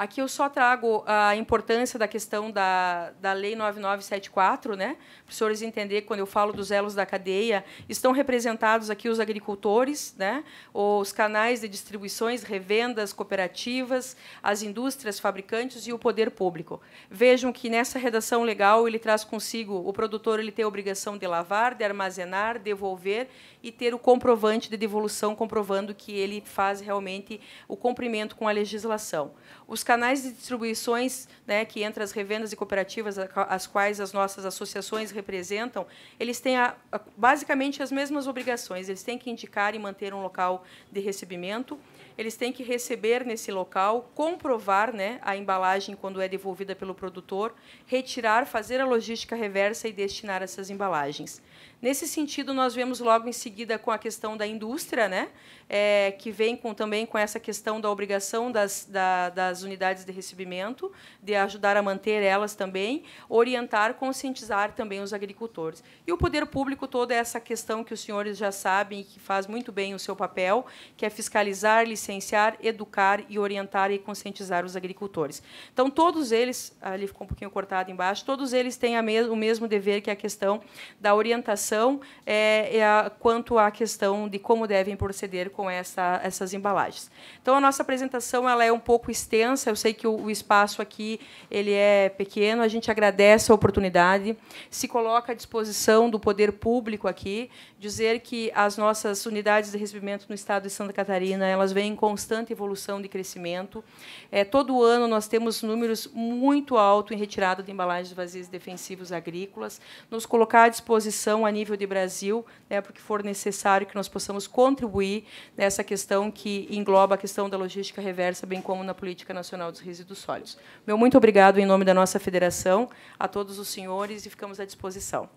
Aqui eu só trago a importância da questão da, da Lei 9974, né? Para os senhores entenderem, quando eu falo dos elos da cadeia, estão representados aqui os agricultores, né? os canais de distribuições, revendas, cooperativas, as indústrias, fabricantes e o poder público. Vejam que nessa redação legal ele traz consigo o produtor ele tem a obrigação de lavar, de armazenar, devolver e ter o comprovante de devolução comprovando que ele faz realmente o cumprimento com a legislação. Os canais de distribuições, né, que entre as revendas e cooperativas, as quais as nossas associações representam, eles têm a, a, basicamente as mesmas obrigações. Eles têm que indicar e manter um local de recebimento, eles têm que receber nesse local, comprovar né, a embalagem quando é devolvida pelo produtor, retirar, fazer a logística reversa e destinar essas embalagens. Nesse sentido, nós vemos logo em seguida com a questão da indústria, né, é, que vem com, também com essa questão da obrigação das, da, das unidades de recebimento, de ajudar a manter elas também, orientar, conscientizar também os agricultores. E o poder público, toda essa questão que os senhores já sabem e que faz muito bem o seu papel, que é fiscalizar, licenciar, educar e orientar e conscientizar os agricultores. Então, todos eles, ali ficou um pouquinho cortado embaixo, todos eles têm me o mesmo dever, que é a questão da orientação é, é a, quanto à questão de como devem proceder com essa, essas embalagens. Então, a nossa apresentação ela é um pouco extensa. Eu sei que o, o espaço aqui ele é pequeno. A gente agradece a oportunidade. Se coloca à disposição do poder público aqui dizer que as nossas unidades de recebimento no Estado de Santa Catarina elas vêm em constante evolução de crescimento. É, todo ano nós temos números muito altos em retirada de embalagens vazias defensivos agrícolas. Nos colocar à disposição a nível de Brasil, né, porque for necessário que nós possamos contribuir nessa questão que engloba a questão da logística reversa, bem como na Política Nacional dos Resíduos Sólidos. Meu muito obrigado em nome da nossa federação, a todos os senhores, e ficamos à disposição.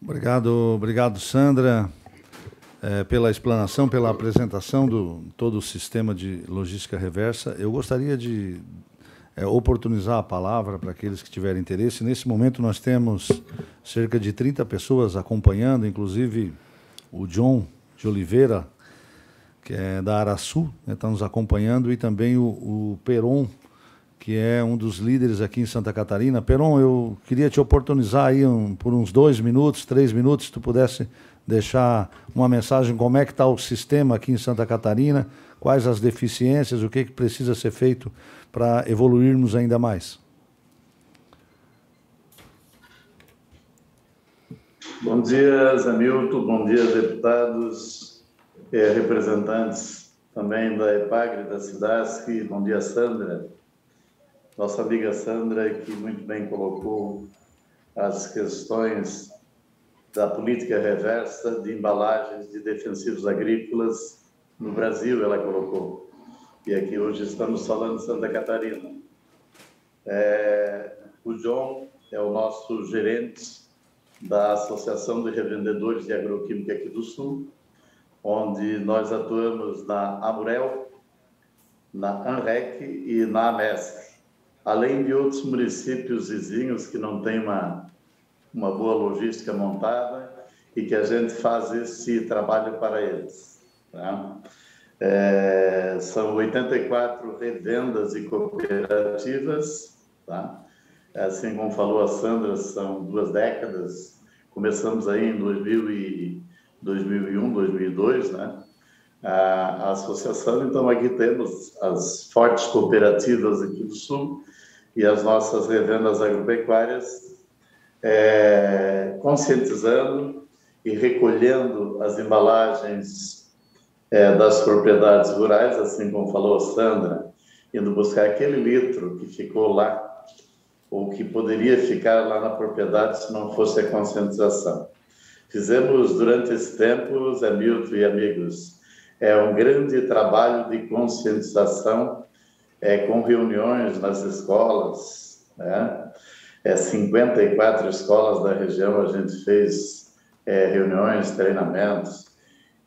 Obrigado, obrigado Sandra, é, pela explanação, pela apresentação do todo o sistema de logística reversa. Eu gostaria de é, oportunizar a palavra para aqueles que tiverem interesse. Nesse momento, nós temos cerca de 30 pessoas acompanhando, inclusive o John de Oliveira, que é da Araçu, está né, tá nos acompanhando, e também o, o Peron, que é um dos líderes aqui em Santa Catarina. Peron, eu queria te oportunizar aí um, por uns dois minutos, três minutos, se tu pudesse deixar uma mensagem como é que está o sistema aqui em Santa Catarina, quais as deficiências, o que, que precisa ser feito para evoluirmos ainda mais. Bom dia, Zamilto. Bom dia, deputados é, representantes também da EPAGRE, da SIDASC. Bom dia, Sandra. Nossa amiga Sandra, que muito bem colocou as questões da política reversa de embalagens de defensivos agrícolas no Brasil, ela colocou. E aqui hoje estamos falando de Santa Catarina. É, o John é o nosso gerente da Associação de Revendedores de Agroquímica aqui do Sul onde nós atuamos na Amurel, na ANREC e na AMESC, além de outros municípios vizinhos que não têm uma, uma boa logística montada e que a gente faz esse trabalho para eles. Né? É, são 84 revendas e cooperativas, tá? assim como falou a Sandra, são duas décadas. Começamos aí em 2000 e 2001, 2002, né? A, associação, então aqui temos as fortes cooperativas aqui do Sul e as nossas revendas agropecuárias é, conscientizando e recolhendo as embalagens é, das propriedades rurais, assim como falou a Sandra, indo buscar aquele litro que ficou lá ou que poderia ficar lá na propriedade se não fosse a conscientização. Fizemos durante esse tempo, Zé Milton e amigos, é um grande trabalho de conscientização é, com reuniões nas escolas, né? É, 54 escolas da região a gente fez é, reuniões, treinamentos,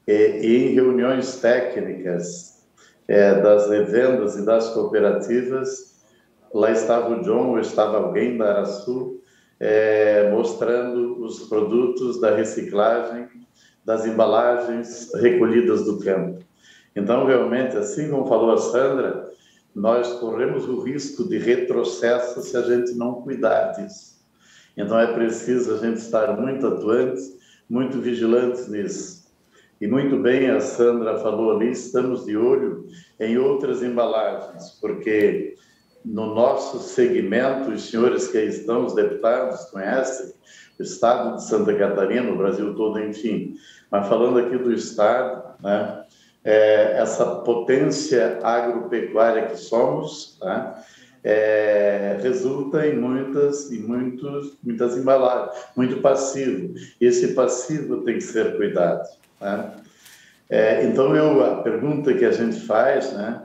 e, e, em reuniões técnicas é, das revendas e das cooperativas, lá estava o John, ou estava alguém da Araçu, é, mostrando os produtos da reciclagem, das embalagens recolhidas do campo. Então, realmente, assim como falou a Sandra, nós corremos o risco de retrocesso se a gente não cuidar disso. Então, é preciso a gente estar muito atuantes, muito vigilantes nisso. E muito bem a Sandra falou ali, estamos de olho em outras embalagens, porque no nosso segmento, os senhores que aí estão, os deputados, conhecem o estado de Santa Catarina, o Brasil todo, enfim. Mas falando aqui do estado, né, é, essa potência agropecuária que somos, tá, é, resulta em muitas e muitos, muitas embalagens, muito passivo. E esse passivo tem que ser cuidado. né? É, então, eu, a pergunta que a gente faz, né?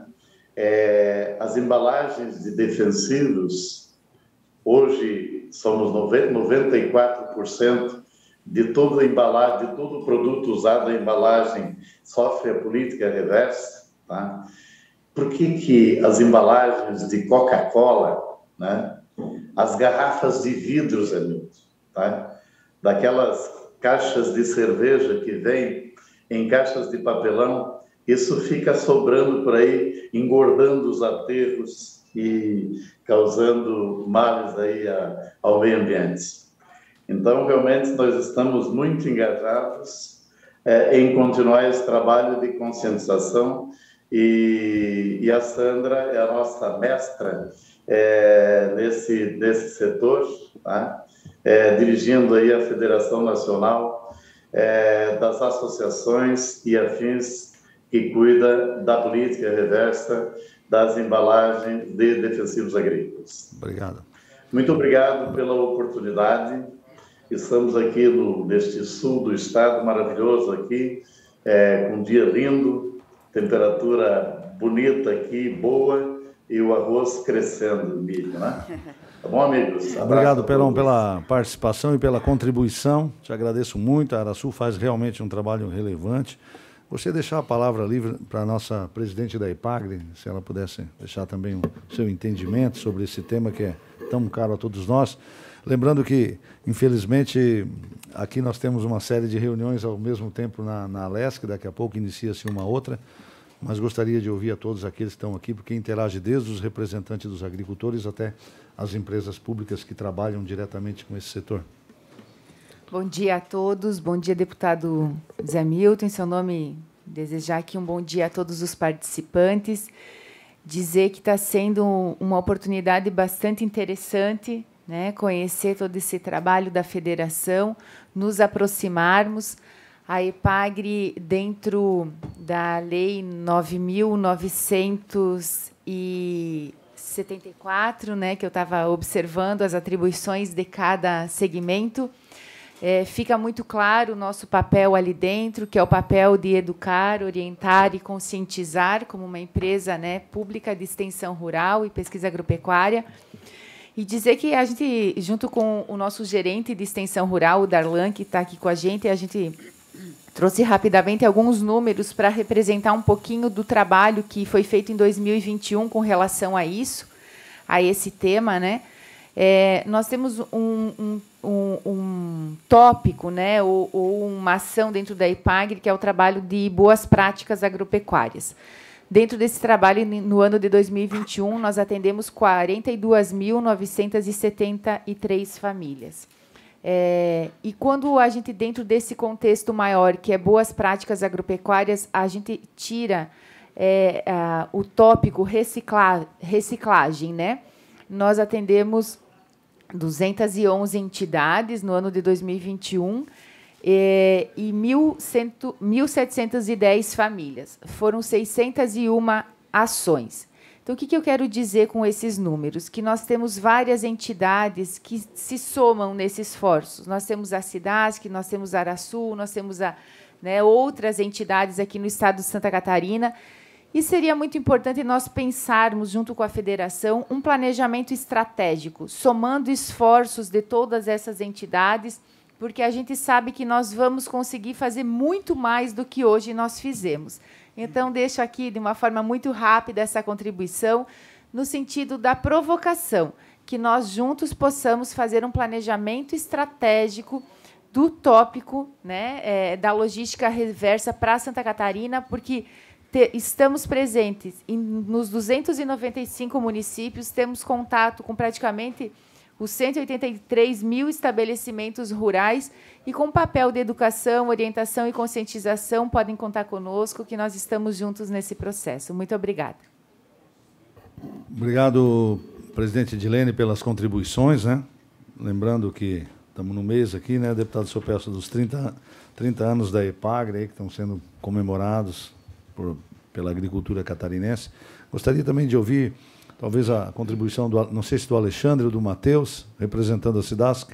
É, as embalagens de defensivos, hoje somos 94% de todo embalagem, de todo produto usado na embalagem sofre a política reversa, tá? Por que, que as embalagens de Coca-Cola, né? As garrafas de vidros, amigos, é tá? Daquelas caixas de cerveja que vem em caixas de papelão, isso fica sobrando por aí, engordando os aterros e causando males aí a, ao meio ambiente. Então, realmente, nós estamos muito engajados é, em continuar esse trabalho de conscientização e, e a Sandra é a nossa mestra é, nesse, nesse setor, tá? é, dirigindo aí a Federação Nacional é, das Associações e Afins que cuida da política reversa das embalagens de defensivos agrícolas. Obrigado. Muito obrigado pela oportunidade. Estamos aqui no, neste sul do estado, maravilhoso aqui, é, com um dia lindo, temperatura bonita aqui, boa, e o arroz crescendo, milho, né? Tá bom, amigos? Abraço Obrigado, Perão, pela participação e pela contribuição. Te agradeço muito. A Araçu faz realmente um trabalho relevante. Gostaria de deixar a palavra livre para a nossa presidente da IPAGRE, se ela pudesse deixar também o seu entendimento sobre esse tema que é tão caro a todos nós. Lembrando que, infelizmente, aqui nós temos uma série de reuniões ao mesmo tempo na, na Alesc, daqui a pouco inicia-se uma outra, mas gostaria de ouvir a todos aqueles que estão aqui, porque interage desde os representantes dos agricultores até as empresas públicas que trabalham diretamente com esse setor. Bom dia a todos. Bom dia, deputado Zé Milton. Em seu nome, desejar aqui um bom dia a todos os participantes. Dizer que está sendo uma oportunidade bastante interessante né, conhecer todo esse trabalho da federação, nos aproximarmos. A EPAGRE, dentro da Lei 9.974, né, que eu estava observando as atribuições de cada segmento, é, fica muito claro o nosso papel ali dentro, que é o papel de educar, orientar e conscientizar, como uma empresa né, pública de extensão rural e pesquisa agropecuária. E dizer que a gente, junto com o nosso gerente de extensão rural, o Darlan, que está aqui com a gente, a gente trouxe rapidamente alguns números para representar um pouquinho do trabalho que foi feito em 2021 com relação a isso, a esse tema, né? É, nós temos um, um, um, um tópico, né, ou, ou, uma ação dentro da IPAGRE, que é o trabalho de boas práticas agropecuárias. Dentro desse trabalho, no ano de 2021, nós atendemos 42.973 famílias. É, e quando a gente, dentro desse contexto maior, que é boas práticas agropecuárias, a gente tira é, a, o tópico recicla, reciclagem, né? Nós atendemos 211 entidades no ano de 2021 e 1.710 eh, famílias. Foram 601 ações. Então, o que, eu quero dizer com esses números? Que nós temos várias entidades que se somam nesses esforços. Nós temos a CIDASC, nós temos a Araçu, nós temos a, né, outras entidades aqui no estado de Santa Catarina e seria muito importante nós pensarmos, junto com a federação, um planejamento estratégico, somando esforços de todas essas entidades, porque a gente sabe que nós vamos conseguir fazer muito mais do que hoje nós fizemos. Então, deixo aqui, de uma forma muito rápida, essa contribuição no sentido da provocação, que nós juntos possamos fazer um planejamento estratégico do tópico né, é, da logística reversa para Santa Catarina, porque te, estamos presentes em, nos 295 municípios, temos contato com praticamente os 183 mil estabelecimentos rurais e com papel de educação, orientação e conscientização podem contar conosco, que nós estamos juntos nesse processo. Muito obrigada. Obrigado, presidente Edilene, pelas contribuições. Né? Lembrando que estamos no mês aqui, né, deputado peço dos 30, 30 anos da EPAGRE, que estão sendo comemorados por, pela agricultura catarinense. Gostaria também de ouvir, talvez, a contribuição, do, não sei se do Alexandre ou do Matheus, representando a SIDASC,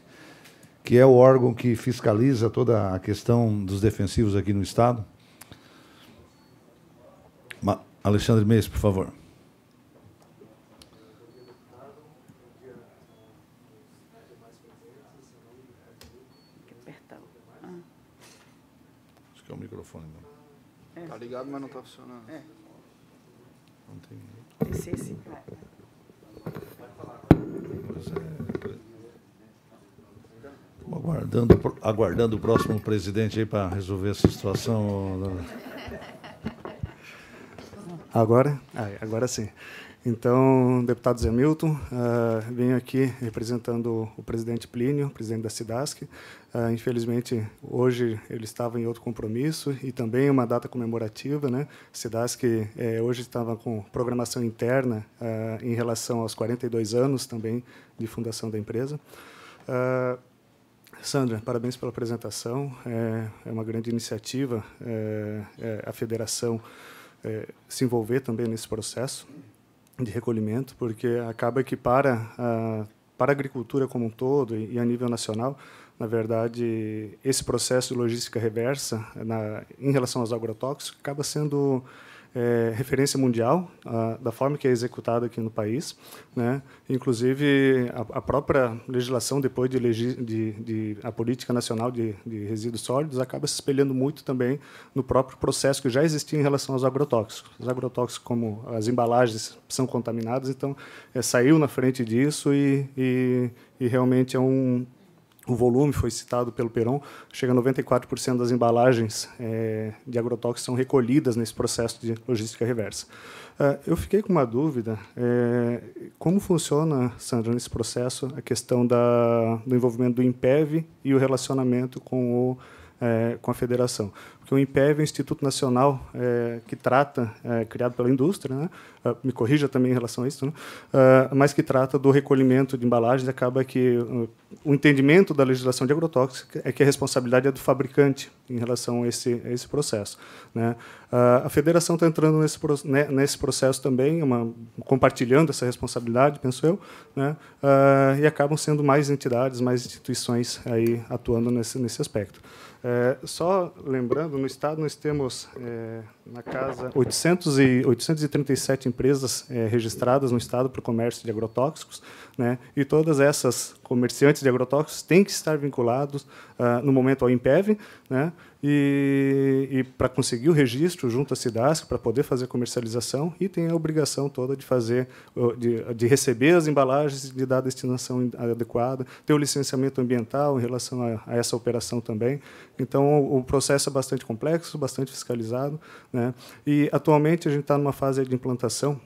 que é o órgão que fiscaliza toda a questão dos defensivos aqui no Estado. Ma Alexandre Mês, por favor. ligado, mas não está funcionando. É. Não tem muito. Esse, esse. É. É, é. Aguardando, aguardando o próximo presidente aí para resolver essa situação. Agora? Ah, agora sim. Então, deputado Zé Milton, uh, venho aqui representando o presidente Plínio, presidente da SIDASC. Uh, eh, infelizmente, hoje ele estava em outro compromisso e também uma data comemorativa. Né? SIDASC eh, hoje estava com programação interna uh, em relação aos 42 anos também de fundação da empresa. Sandra, parabéns pela apresentação. É, é uma grande iniciativa é, é, a federação se envolver também nesse processo de recolhimento, porque acaba que para a, para a agricultura como um todo e, e a nível nacional, na verdade, esse processo de logística reversa na, em relação aos agrotóxicos acaba sendo é, referência mundial a, da forma que é executado aqui no país. Né? Inclusive, a, a própria legislação, depois de, de, de a Política Nacional de, de, Resíduos Sólidos, acaba se espelhando muito também no próprio processo que já existia em relação aos agrotóxicos. Os agrotóxicos, como as embalagens, são contaminadas, então é, saiu na frente disso e, e, e realmente é um o volume foi citado pelo Peron, chega a 94% das embalagens é, de agrotóxicos são recolhidas nesse processo de logística reversa. Uh, eu fiquei com uma dúvida, é, como funciona, Sandra, nesse processo, a questão da, do envolvimento do IMPEV e o relacionamento com o é, com a federação. Porque o INPEV é um instituto nacional é, que trata, é, criado pela indústria, né? Ah, me corrija também em relação a isso, né? Ah, mas que trata do recolhimento de embalagens. Acaba que uh, o entendimento da legislação de agrotóxicos é que a responsabilidade é do fabricante em relação a esse, a esse processo. Né? Uh, a federação está entrando nesse, né, nesse processo também, uma, compartilhando essa responsabilidade, penso eu, né? Uh, e acabam sendo mais entidades, mais instituições aí atuando nesse, nesse aspecto. É, só lembrando, no Estado nós temos, é, na casa, 800 e, 837 empresas é, registradas no Estado para o comércio de agrotóxicos, né? e todas essas comerciantes de agrotóxicos têm que estar vinculados uh, no momento ao IMPEV, né? e, e para conseguir o registro junto à Cidasc para poder fazer comercialização, e tem a obrigação toda de fazer, de, de receber as embalagens, de dar a destinação adequada, ter o licenciamento ambiental em relação a, a essa operação também. Então, o, o, processo é bastante complexo, bastante fiscalizado. Né? E, atualmente, a gente está numa fase de implantação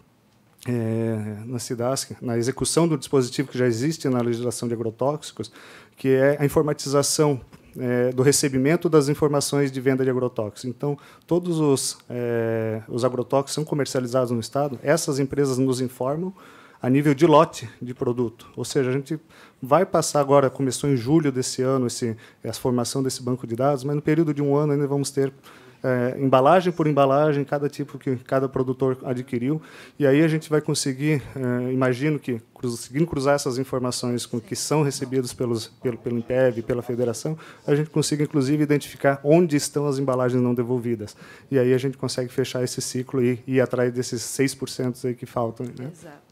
é, na CIDASC, na execução do dispositivo que já existe na legislação de agrotóxicos, que é a informatização é, do recebimento das informações de venda de agrotóxicos. Então, todos os, é, os agrotóxicos são comercializados no Estado, essas empresas nos informam a nível de lote de produto. Ou seja, a gente vai passar agora, começou em julho desse ano, esse, a formação desse banco de dados, mas no período de um ano ainda vamos ter é, embalagem por embalagem, cada tipo que cada produtor adquiriu. E aí a gente vai conseguir, é, imagino que conseguindo cruzar essas informações com que são recebidos pelos, pelo, pelo INPEV, pela federação, a gente consiga, inclusive, identificar onde estão as embalagens não devolvidas. E aí a gente consegue fechar esse ciclo e ir atrás desses 6% aí que faltam. Né? Exato.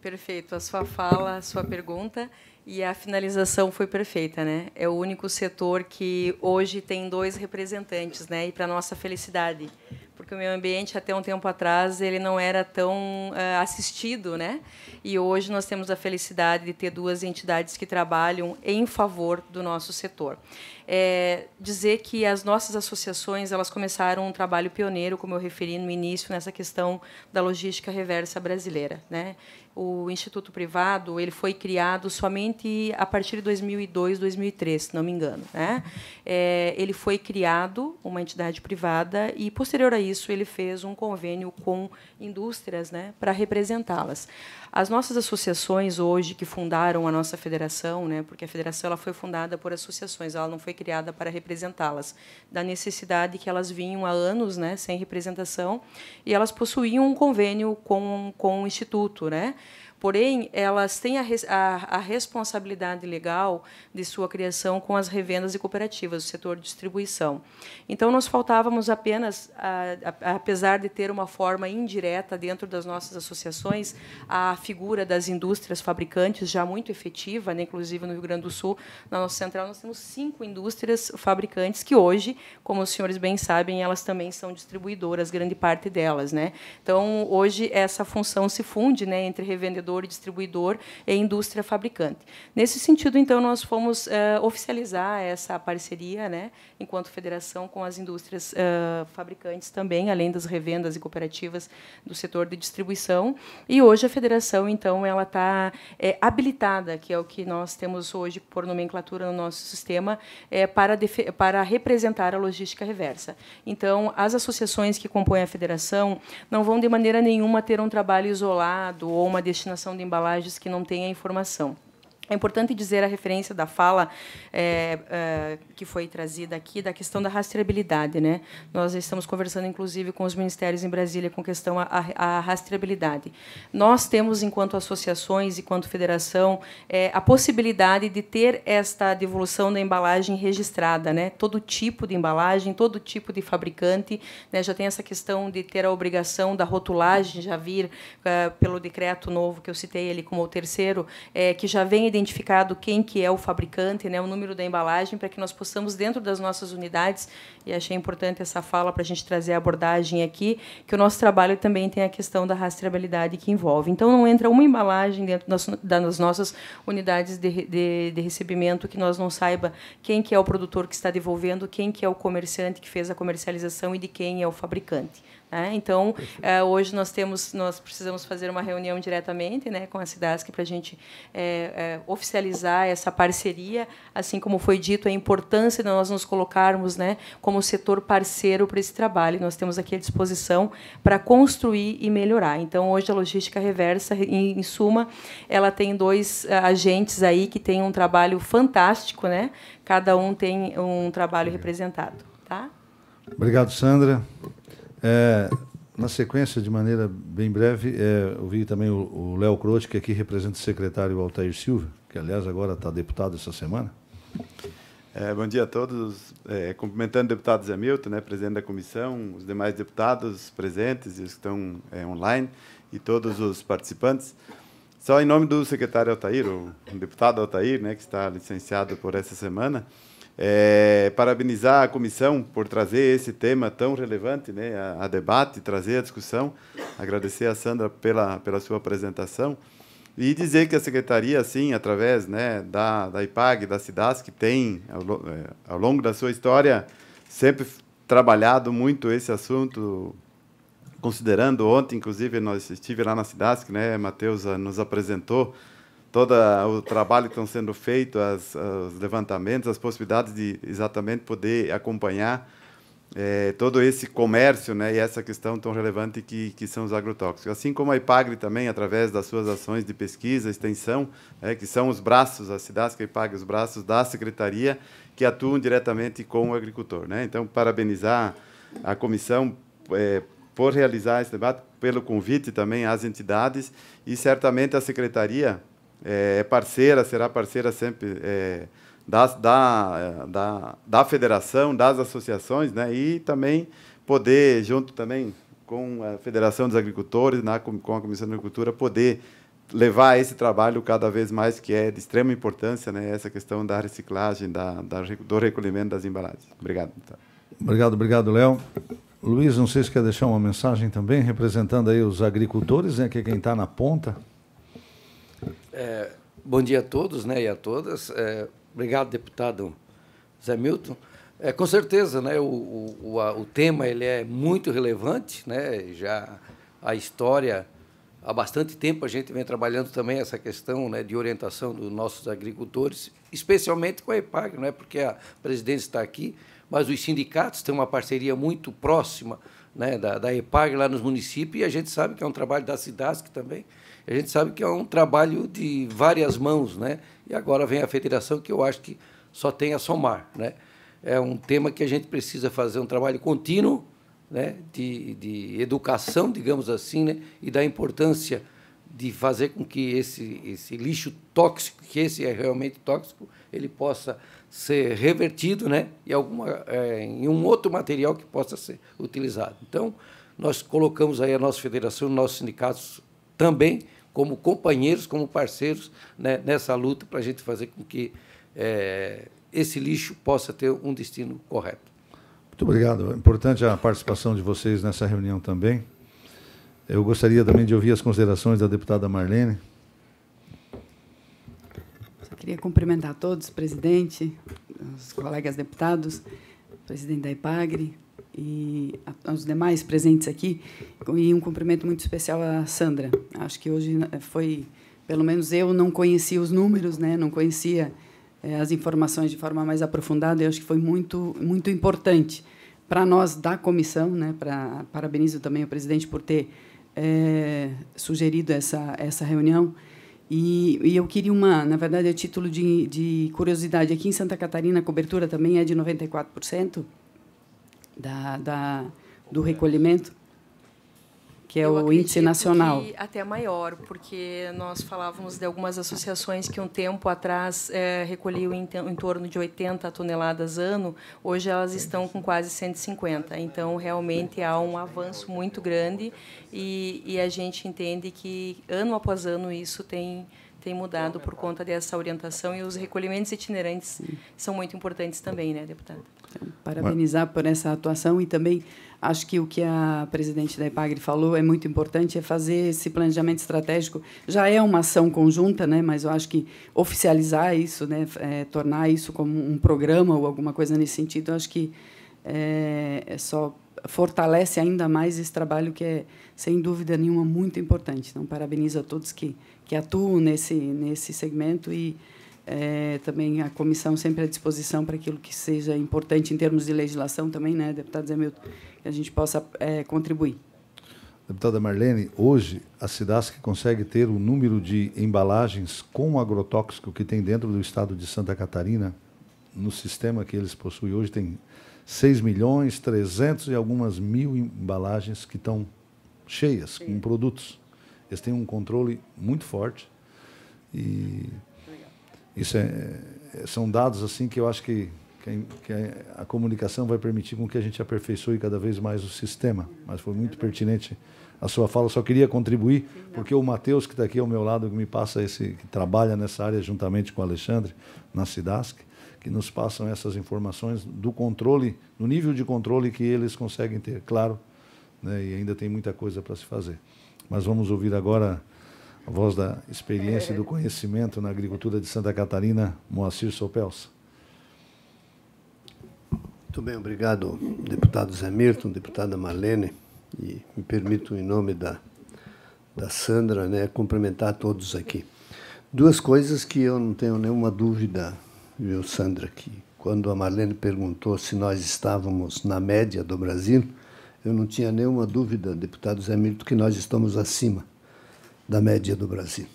Perfeito. A sua fala, a sua pergunta e a finalização foi perfeita, né? É o único setor que hoje tem dois representantes, né? E para nossa felicidade, porque o meio ambiente até um tempo atrás ele não era tão uh, assistido, né? E hoje nós temos a felicidade de ter duas entidades que trabalham em favor do nosso setor. É, dizer que as nossas associações elas começaram um trabalho pioneiro, como eu referi no início, nessa questão da logística reversa brasileira, né? o instituto privado ele foi criado somente a partir de 2002, 2003, se não me engano. Né? É, ele foi criado uma entidade privada e posterior a isso ele fez um convênio com indústrias, né, para representá-las. As nossas associações hoje que fundaram a nossa federação, né, porque a federação ela foi fundada por associações, ela não foi criada para representá-las, da necessidade que elas vinham há anos né, sem representação e elas possuíam um convênio com, com o Instituto. Né? porém elas têm a, a, a, responsabilidade legal de sua criação com as revendas e cooperativas, o setor de distribuição. Então, nós faltávamos apenas, a, apesar de ter uma forma indireta dentro das nossas associações, a figura das indústrias fabricantes já muito efetiva, né? inclusive no Rio Grande do Sul, na nossa central, nós temos cinco indústrias fabricantes que hoje, como os senhores bem sabem, elas também são distribuidoras, grande parte delas. Né? Então, hoje, essa função se funde né, entre revendedores fornecedor e distribuidor e indústria fabricante. Nesse sentido, então, nós fomos uh, oficializar essa parceria, né, enquanto federação, com as indústrias uh, fabricantes também, além das revendas e cooperativas do setor de distribuição. E hoje a federação, então, ela está é, eh, habilitada, que é o que nós temos hoje por nomenclatura no nosso sistema, é, para, para representar a logística reversa. Então, as associações que compõem a federação não vão, de maneira nenhuma, ter um trabalho isolado ou uma destinação de embalagens que não têm a informação. É importante dizer a referência da fala é, é, que foi trazida aqui da questão da rastreabilidade. Né? Nós estamos conversando, inclusive, com os ministérios em Brasília com questão a, rastreabilidade. Nós temos, enquanto associações e quanto federação, é, a possibilidade de ter esta devolução da embalagem registrada. Né? Todo tipo de embalagem, todo tipo de fabricante. Né? Já tem essa questão de ter a obrigação da rotulagem, já vir é, pelo decreto novo que eu citei ali como o terceiro, é, que já vem identificado quem que é o fabricante, né, o número da embalagem, para que nós possamos, dentro das nossas unidades, e achei importante essa fala para a gente trazer a abordagem aqui, que o nosso trabalho também tem a questão da rastreabilidade que envolve. Então, não entra uma embalagem dentro das, nossas unidades de, de, de recebimento que nós não saiba quem que é o produtor que está devolvendo, quem que é o comerciante que fez a comercialização e de quem é o fabricante. Né? Então, eh, hoje nós temos, nós precisamos fazer uma reunião diretamente né, com a Cidasc para a gente é, é, oficializar essa parceria, assim como foi dito, a importância de nós nos colocarmos né, como setor parceiro para esse trabalho. Nós temos aqui à disposição para construir e melhorar. Então, hoje a logística reversa, em, em suma, ela tem dois agentes aí que têm um trabalho fantástico, né? Cada um tem um trabalho representado. Tá? Obrigado, Sandra. É, na sequência, de maneira bem breve, é, ouvi também o Léo Crote, que aqui representa o secretário Altair Silva, que, aliás, agora está deputado essa semana. É, bom dia a todos. É, cumprimentando o deputado Zé Milton, né, presidente da comissão, os demais deputados presentes e os que estão é, online, e todos os participantes. Só em nome do secretário Altair, o deputado Altair, né, que está licenciado por essa semana, é, parabenizar a comissão por trazer esse tema tão relevante né, a, a, debate, trazer a discussão. Agradecer a Sandra pela, pela sua apresentação. E dizer que a secretaria, assim, através né, da, da IPAG, da que tem, ao, é, ao longo da sua história, sempre trabalhado muito esse assunto, considerando ontem, inclusive, nós estive lá na CIDASC, né, Matheus ah, nos apresentou todo o trabalho que estão sendo feito, as, os levantamentos, as possibilidades de exatamente poder acompanhar é, todo esse comércio né, e essa questão tão relevante que, que são os agrotóxicos. Assim como a IPAGRE também, através das suas ações de pesquisa, extensão, é, que são os braços, as cidades que IPAGRE, os braços da Secretaria, que atuam diretamente com o agricultor. Né? Então, parabenizar a comissão é, por realizar esse debate, pelo convite também às entidades e certamente a Secretaria é, é parceira, será parceira sempre é, da, da, da, da federação, das associações, né? e também poder, junto também com a Federação dos Agricultores, na, com a Comissão da Agricultura, poder levar esse trabalho cada vez mais, que é de extrema importância, né? essa questão da reciclagem, da, da do recolhimento das embalagens. Obrigado. Então. Obrigado, obrigado, Léo. Luiz, não sei se quer deixar uma mensagem também, representando aí os agricultores, né, que é quem está na ponta. É, bom dia a todos né, e a todas. É, obrigado, deputado Zé Milton. É, com certeza, né, o, o, a, o, tema ele é muito relevante. Né, já a história, há bastante tempo a gente vem trabalhando também essa questão né, de orientação dos nossos agricultores, especialmente com a EPAG, né, porque a presidente está aqui, mas os sindicatos têm uma parceria muito próxima né, da, da EPAG lá nos municípios, e a gente sabe que é um trabalho da SIDASC também, a gente sabe que é um trabalho de várias mãos, né? E agora vem a federação que eu acho que só tem a somar, né? É um tema que a gente precisa fazer um trabalho contínuo, né? De, de educação, digamos assim, né? E da importância de fazer com que esse, esse lixo tóxico, que esse é realmente tóxico, ele possa ser revertido né? e alguma, é, em um outro material que possa ser utilizado. Então, nós colocamos aí a nossa federação, nossos sindicatos também, como companheiros, como parceiros né, nessa luta para a gente fazer com que é, esse lixo possa ter um destino correto. Muito obrigado. É importante a participação de vocês nessa reunião também. Eu gostaria também de ouvir as considerações da deputada Marlene. Só queria cumprimentar todos, presidente, os colegas deputados, presidente da IPAGRE, e aos demais presentes aqui, e um cumprimento muito especial à Sandra. Acho que hoje né, foi, pelo menos eu não conhecia os números, né? não conhecia é, as informações de forma mais aprofundada, e acho que foi muito, muito importante para nós da comissão. Né? para parabenizo também o presidente por ter é, sugerido essa, essa reunião. E, e, eu queria uma, na verdade, a título de, de curiosidade, aqui em Santa Catarina a cobertura também é de 94% da, da do recolhimento, que é Eu o índice nacional. até é maior, porque nós falávamos de algumas associações que um tempo atrás é, recolhiam em, em, torno de 80 toneladas ano, hoje elas estão com quase 150. Então, realmente há um avanço muito grande e, e a gente entende que ano após ano isso tem tem mudado por conta dessa orientação e os recolhimentos itinerantes Sim. são muito importantes também, né, deputada? É, parabenizar por essa atuação e também acho que o que a presidente da IPAGRE falou é muito importante, é fazer esse planejamento estratégico. Já é uma ação conjunta, né, mas eu acho que oficializar isso, né, é, tornar isso como um programa ou alguma coisa nesse sentido, eu acho que é, é só fortalece ainda mais esse trabalho que é, sem dúvida nenhuma, muito importante. Então, parabenizo a todos que que atuam nesse, nesse segmento e é, também a comissão sempre à disposição para aquilo que seja importante em termos de legislação também, né, deputado Zé Milton, que a gente possa é, contribuir. Deputada Marlene, hoje a Cidasc consegue ter o número de embalagens com agrotóxico que tem dentro do estado de Santa Catarina, no sistema que eles possuem hoje, tem 6 milhões, 300 e algumas mil embalagens que estão cheias Sim. com produtos. Eles têm um controle muito forte. E isso é, é são dados assim que eu acho que, que, a comunicação vai permitir com que a gente aperfeiçoe cada vez mais o sistema. Mas foi muito pertinente a sua fala. Só queria contribuir, porque o Matheus, que está aqui ao meu lado, que me passa esse, que trabalha nessa área juntamente com o Alexandre, na SIDASC, que nos passam essas informações do controle, do nível de controle que eles conseguem ter, claro, né, e ainda tem muita coisa para se fazer. Mas vamos ouvir agora a voz da experiência e do conhecimento na agricultura de Santa Catarina, Moacir Sopelsa. Muito bem, obrigado, deputado Zé Mirton, deputada Marlene, e me permito, em nome da, da Sandra, né, cumprimentar todos aqui. Duas coisas que eu não tenho nenhuma dúvida, viu, Sandra, que quando a Marlene perguntou se nós estávamos na média do Brasil, eu não tinha nenhuma dúvida, deputado Zé Milton, que nós estamos acima da média do Brasil.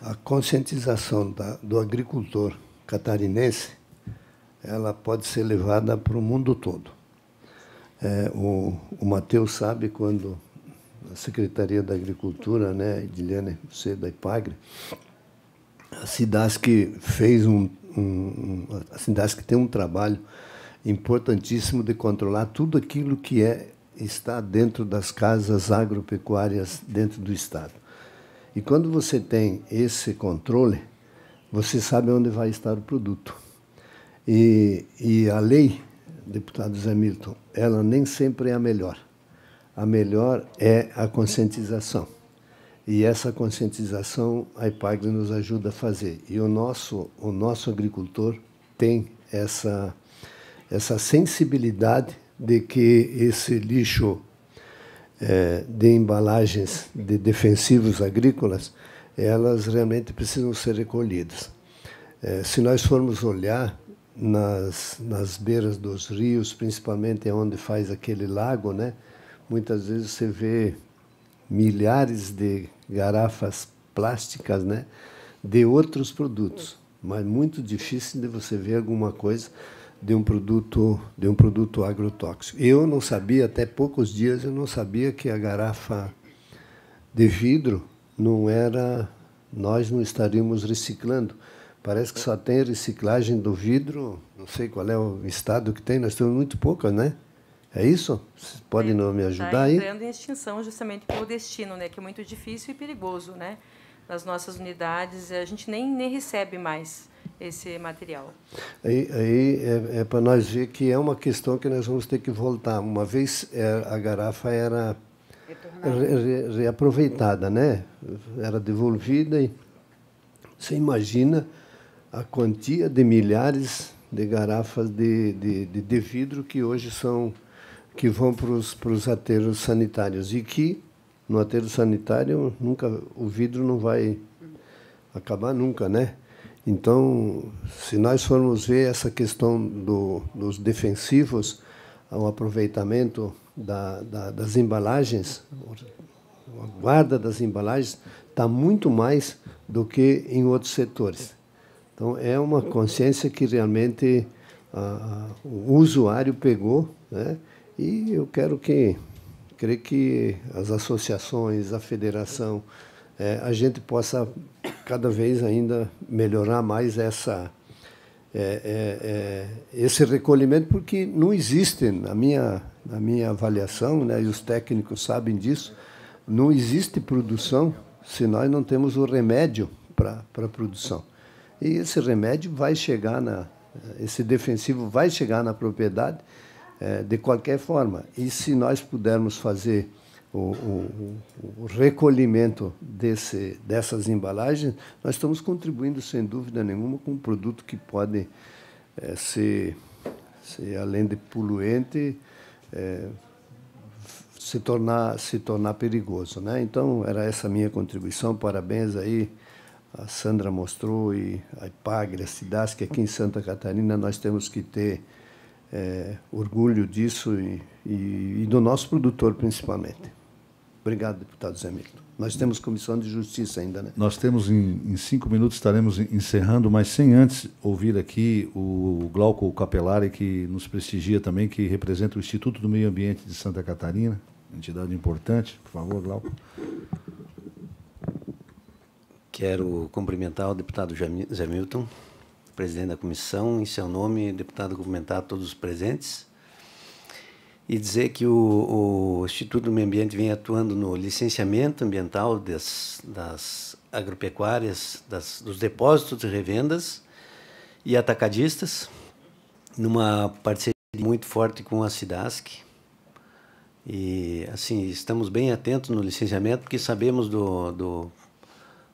A conscientização da, do agricultor catarinense ela pode ser levada para o mundo todo. É, o o Matheus sabe quando a Secretaria da Agricultura, né, Edilene, você da IPAGRE, a SIDASC fez um, um, um a SIDASC tem um trabalho importantíssimo de controlar tudo aquilo que é está dentro das casas agropecuárias dentro do estado. E quando você tem esse controle, você sabe onde vai estar o produto. E, e a lei, deputado Zé Milton, ela nem sempre é a melhor. A melhor é a conscientização. E essa conscientização a IPAGRE nos ajuda a fazer. E o nosso, o nosso agricultor tem essa essa sensibilidade de que esse lixo é, de embalagens de defensivos agrícolas, elas realmente precisam ser recolhidas. É, se nós formos olhar nas, nas beiras dos rios, principalmente onde faz aquele lago, né, muitas vezes você vê milhares de garrafas plásticas né, de outros produtos, mas muito difícil de você ver alguma coisa de um produto de um produto agrotóxico. Eu não sabia até poucos dias eu não sabia que a garrafa de vidro não era nós não estaríamos reciclando. Parece que só tem reciclagem do vidro, não sei qual é o estado que tem, nós temos muito pouca, né? É isso? Vocês podem é, não me ajudar tá aí? Está entrando em extinção justamente pelo destino, né? Que é muito difícil e perigoso, né? Nas nossas unidades, a gente nem, nem recebe mais esse material. Aí, aí é, é para nós ver que é uma questão que nós vamos ter que voltar. Uma vez é, a garrafa era re, reaproveitada, né? Era devolvida e você imagina a quantia de milhares de garrafas de, de, de, de vidro que hoje são que vão para os, para os aterros sanitários e que no aterro sanitário nunca o vidro não vai acabar nunca, né? Então, se nós formos ver essa questão do, dos defensivos, o aproveitamento da, da, das embalagens, a guarda das embalagens, está muito mais do que em outros setores. Então, é uma consciência que realmente a, a, o usuário pegou, né? e eu quero que, creio que as associações, a federação, é, a gente possa cada vez ainda melhorar mais essa, é, é, é, esse recolhimento, porque não existe, na minha, na minha avaliação, né, e os técnicos sabem disso, não existe produção se nós não temos o remédio para a produção. E esse remédio vai chegar na. Esse defensivo vai chegar na propriedade é, de qualquer forma. E se nós pudermos fazer o, o, o recolhimento desse, dessas embalagens, nós estamos contribuindo, sem dúvida nenhuma, com um produto que pode é, ser, ser, além de poluente, é, se tornar se tornar perigoso, né? Então era essa minha contribuição. Parabéns aí a Sandra mostrou e a Ipagre, a Cidas, que aqui em Santa Catarina nós temos que ter é, orgulho disso e, e, e do nosso produtor principalmente. Obrigado, deputado Zé Milton. Nós hum. temos comissão de justiça ainda, né? Nós temos, em, em cinco minutos, estaremos encerrando, mas sem antes ouvir aqui o Glauco Capelari, que nos prestigia também, que representa o Instituto do Meio Ambiente de Santa Catarina, entidade importante. Por favor, Glauco. Quero cumprimentar o deputado Zé Milton, presidente da comissão, em seu nome, deputado, cumprimentar todos os presentes e dizer que o, o, Instituto do Meio Ambiente vem atuando no licenciamento ambiental das, das agropecuárias, das, dos depósitos de revendas e atacadistas, numa parceria muito forte com a SIDASC. E, assim, estamos bem atentos no licenciamento, porque sabemos do, do,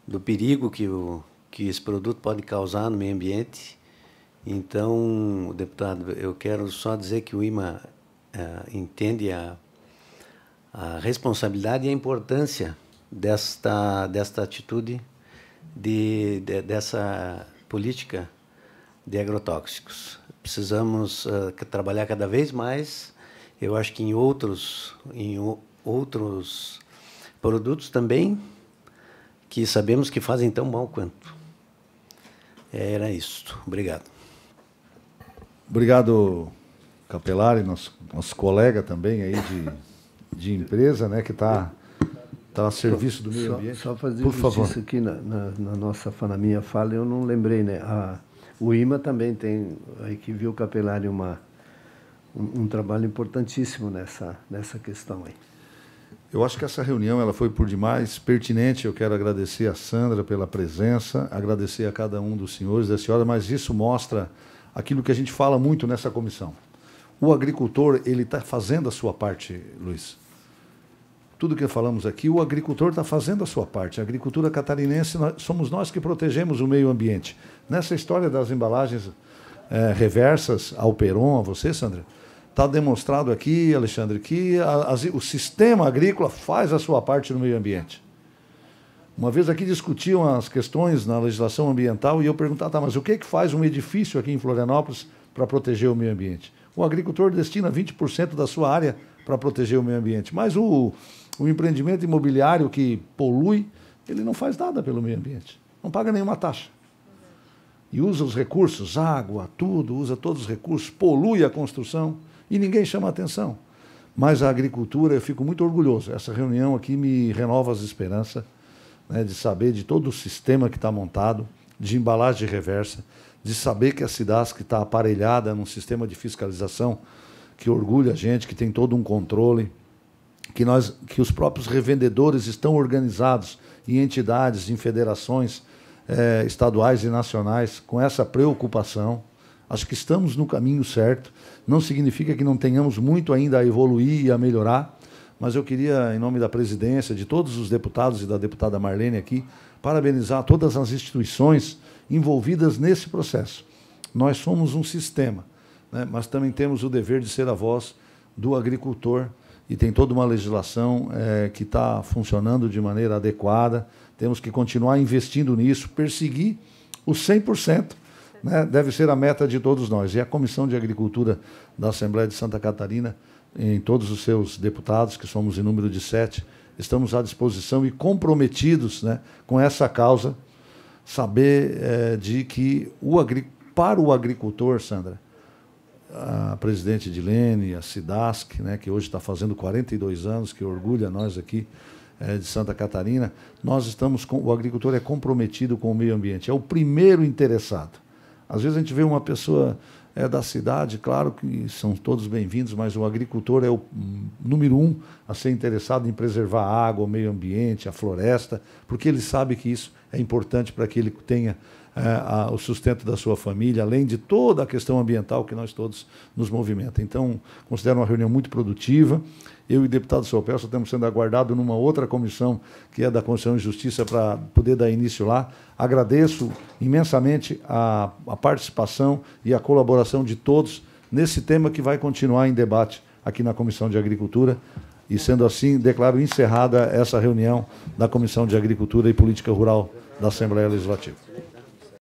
do perigo que, o, que esse produto pode causar no meio ambiente. Então, deputado, eu quero só dizer que o IMA uh, entende a, a responsabilidade e a importância desta, desta atitude, de, de dessa política de agrotóxicos. Precisamos uh, trabalhar cada vez mais. Eu acho que em outros, em o, outros produtos também, que sabemos que fazem tão mal quanto. Era isto Obrigado. Obrigado, Capelari, nosso, nosso colega também aí de, de empresa, né, que está tá a serviço do meio ambiente. Só, só fazer Por favor. isso aqui na, na, na, nossa na minha fala, eu não lembrei, né? A, o IMA também tem, aí que viu Capelari uma, um, um trabalho importantíssimo nessa, nessa questão aí. Eu acho que essa reunião ela foi por demais pertinente. Eu quero agradecer a Sandra pela presença, agradecer a cada um dos senhores, da senhora, mas isso mostra aquilo que a gente fala muito nessa comissão. O agricultor, ele está fazendo a sua parte, Luiz. Tudo que falamos aqui, o agricultor está fazendo a sua parte. A agricultura catarinense, nós, somos nós que protegemos o meio ambiente. Nessa história das embalagens é, reversas ao Peron, a você, Sandra, está demonstrado aqui, Alexandre, que a, a, o sistema agrícola faz a sua parte no meio ambiente. Uma vez aqui discutiam as questões na legislação ambiental e eu perguntava, tá, mas o que, é que faz um edifício aqui em Florianópolis para proteger o meio ambiente? o agricultor destina 20% da sua área para proteger o meio ambiente. Mas o, o empreendimento imobiliário que polui, ele não faz nada pelo meio ambiente, não paga nenhuma taxa. E usa os recursos, água, tudo, usa todos os recursos, polui a construção e ninguém chama atenção. Mas a agricultura, eu fico muito orgulhoso. Essa reunião aqui me renova as esperanças né, de saber de todo o sistema que está montado de embalagem reversa, de saber que a Cidasc está aparelhada num sistema de fiscalização que orgulha a gente, que tem todo um controle, que, nós, que os próprios revendedores estão organizados em entidades, em federações eh, estaduais e nacionais, com essa preocupação. Acho que estamos no caminho certo. Não significa que não tenhamos muito ainda a evoluir e a melhorar, mas eu queria, em nome da presidência, de todos os deputados e da deputada Marlene aqui, parabenizar todas as instituições envolvidas nesse processo. Nós somos um sistema, né? mas também temos o dever de ser a voz do agricultor e tem toda uma legislação é, que está funcionando de maneira adequada. Temos que continuar investindo nisso, perseguir o 100%. Né? Deve ser a meta de todos nós. E a Comissão de Agricultura da Assembleia de Santa Catarina, em todos os seus deputados, que somos em número de sete, estamos à disposição e comprometidos né, com essa causa, saber é, de que o agri... para o agricultor, Sandra, a presidente Dilene, a Sidask, né, que hoje está fazendo 42 anos, que orgulha nós aqui é, de Santa Catarina, nós estamos com... o agricultor é comprometido com o meio ambiente, é o primeiro interessado. Às vezes a gente vê uma pessoa é, da cidade, claro que são todos bem-vindos, mas o agricultor é o hum, número um a ser interessado em preservar a água, o meio ambiente, a floresta, porque ele sabe que isso é importante para que ele tenha é, a, o sustento da sua família, além de toda a questão ambiental que nós todos nos movimenta. Então, considero uma reunião muito produtiva. Eu e o deputado Sopel só estamos sendo aguardados numa outra comissão, que é da Constituição e Justiça, para poder dar início lá. Agradeço imensamente a, a participação e a colaboração de todos nesse tema que vai continuar em debate aqui na Comissão de Agricultura. E, sendo assim, declaro encerrada essa reunião da Comissão de Agricultura e Política Rural da Assembleia Legislativa.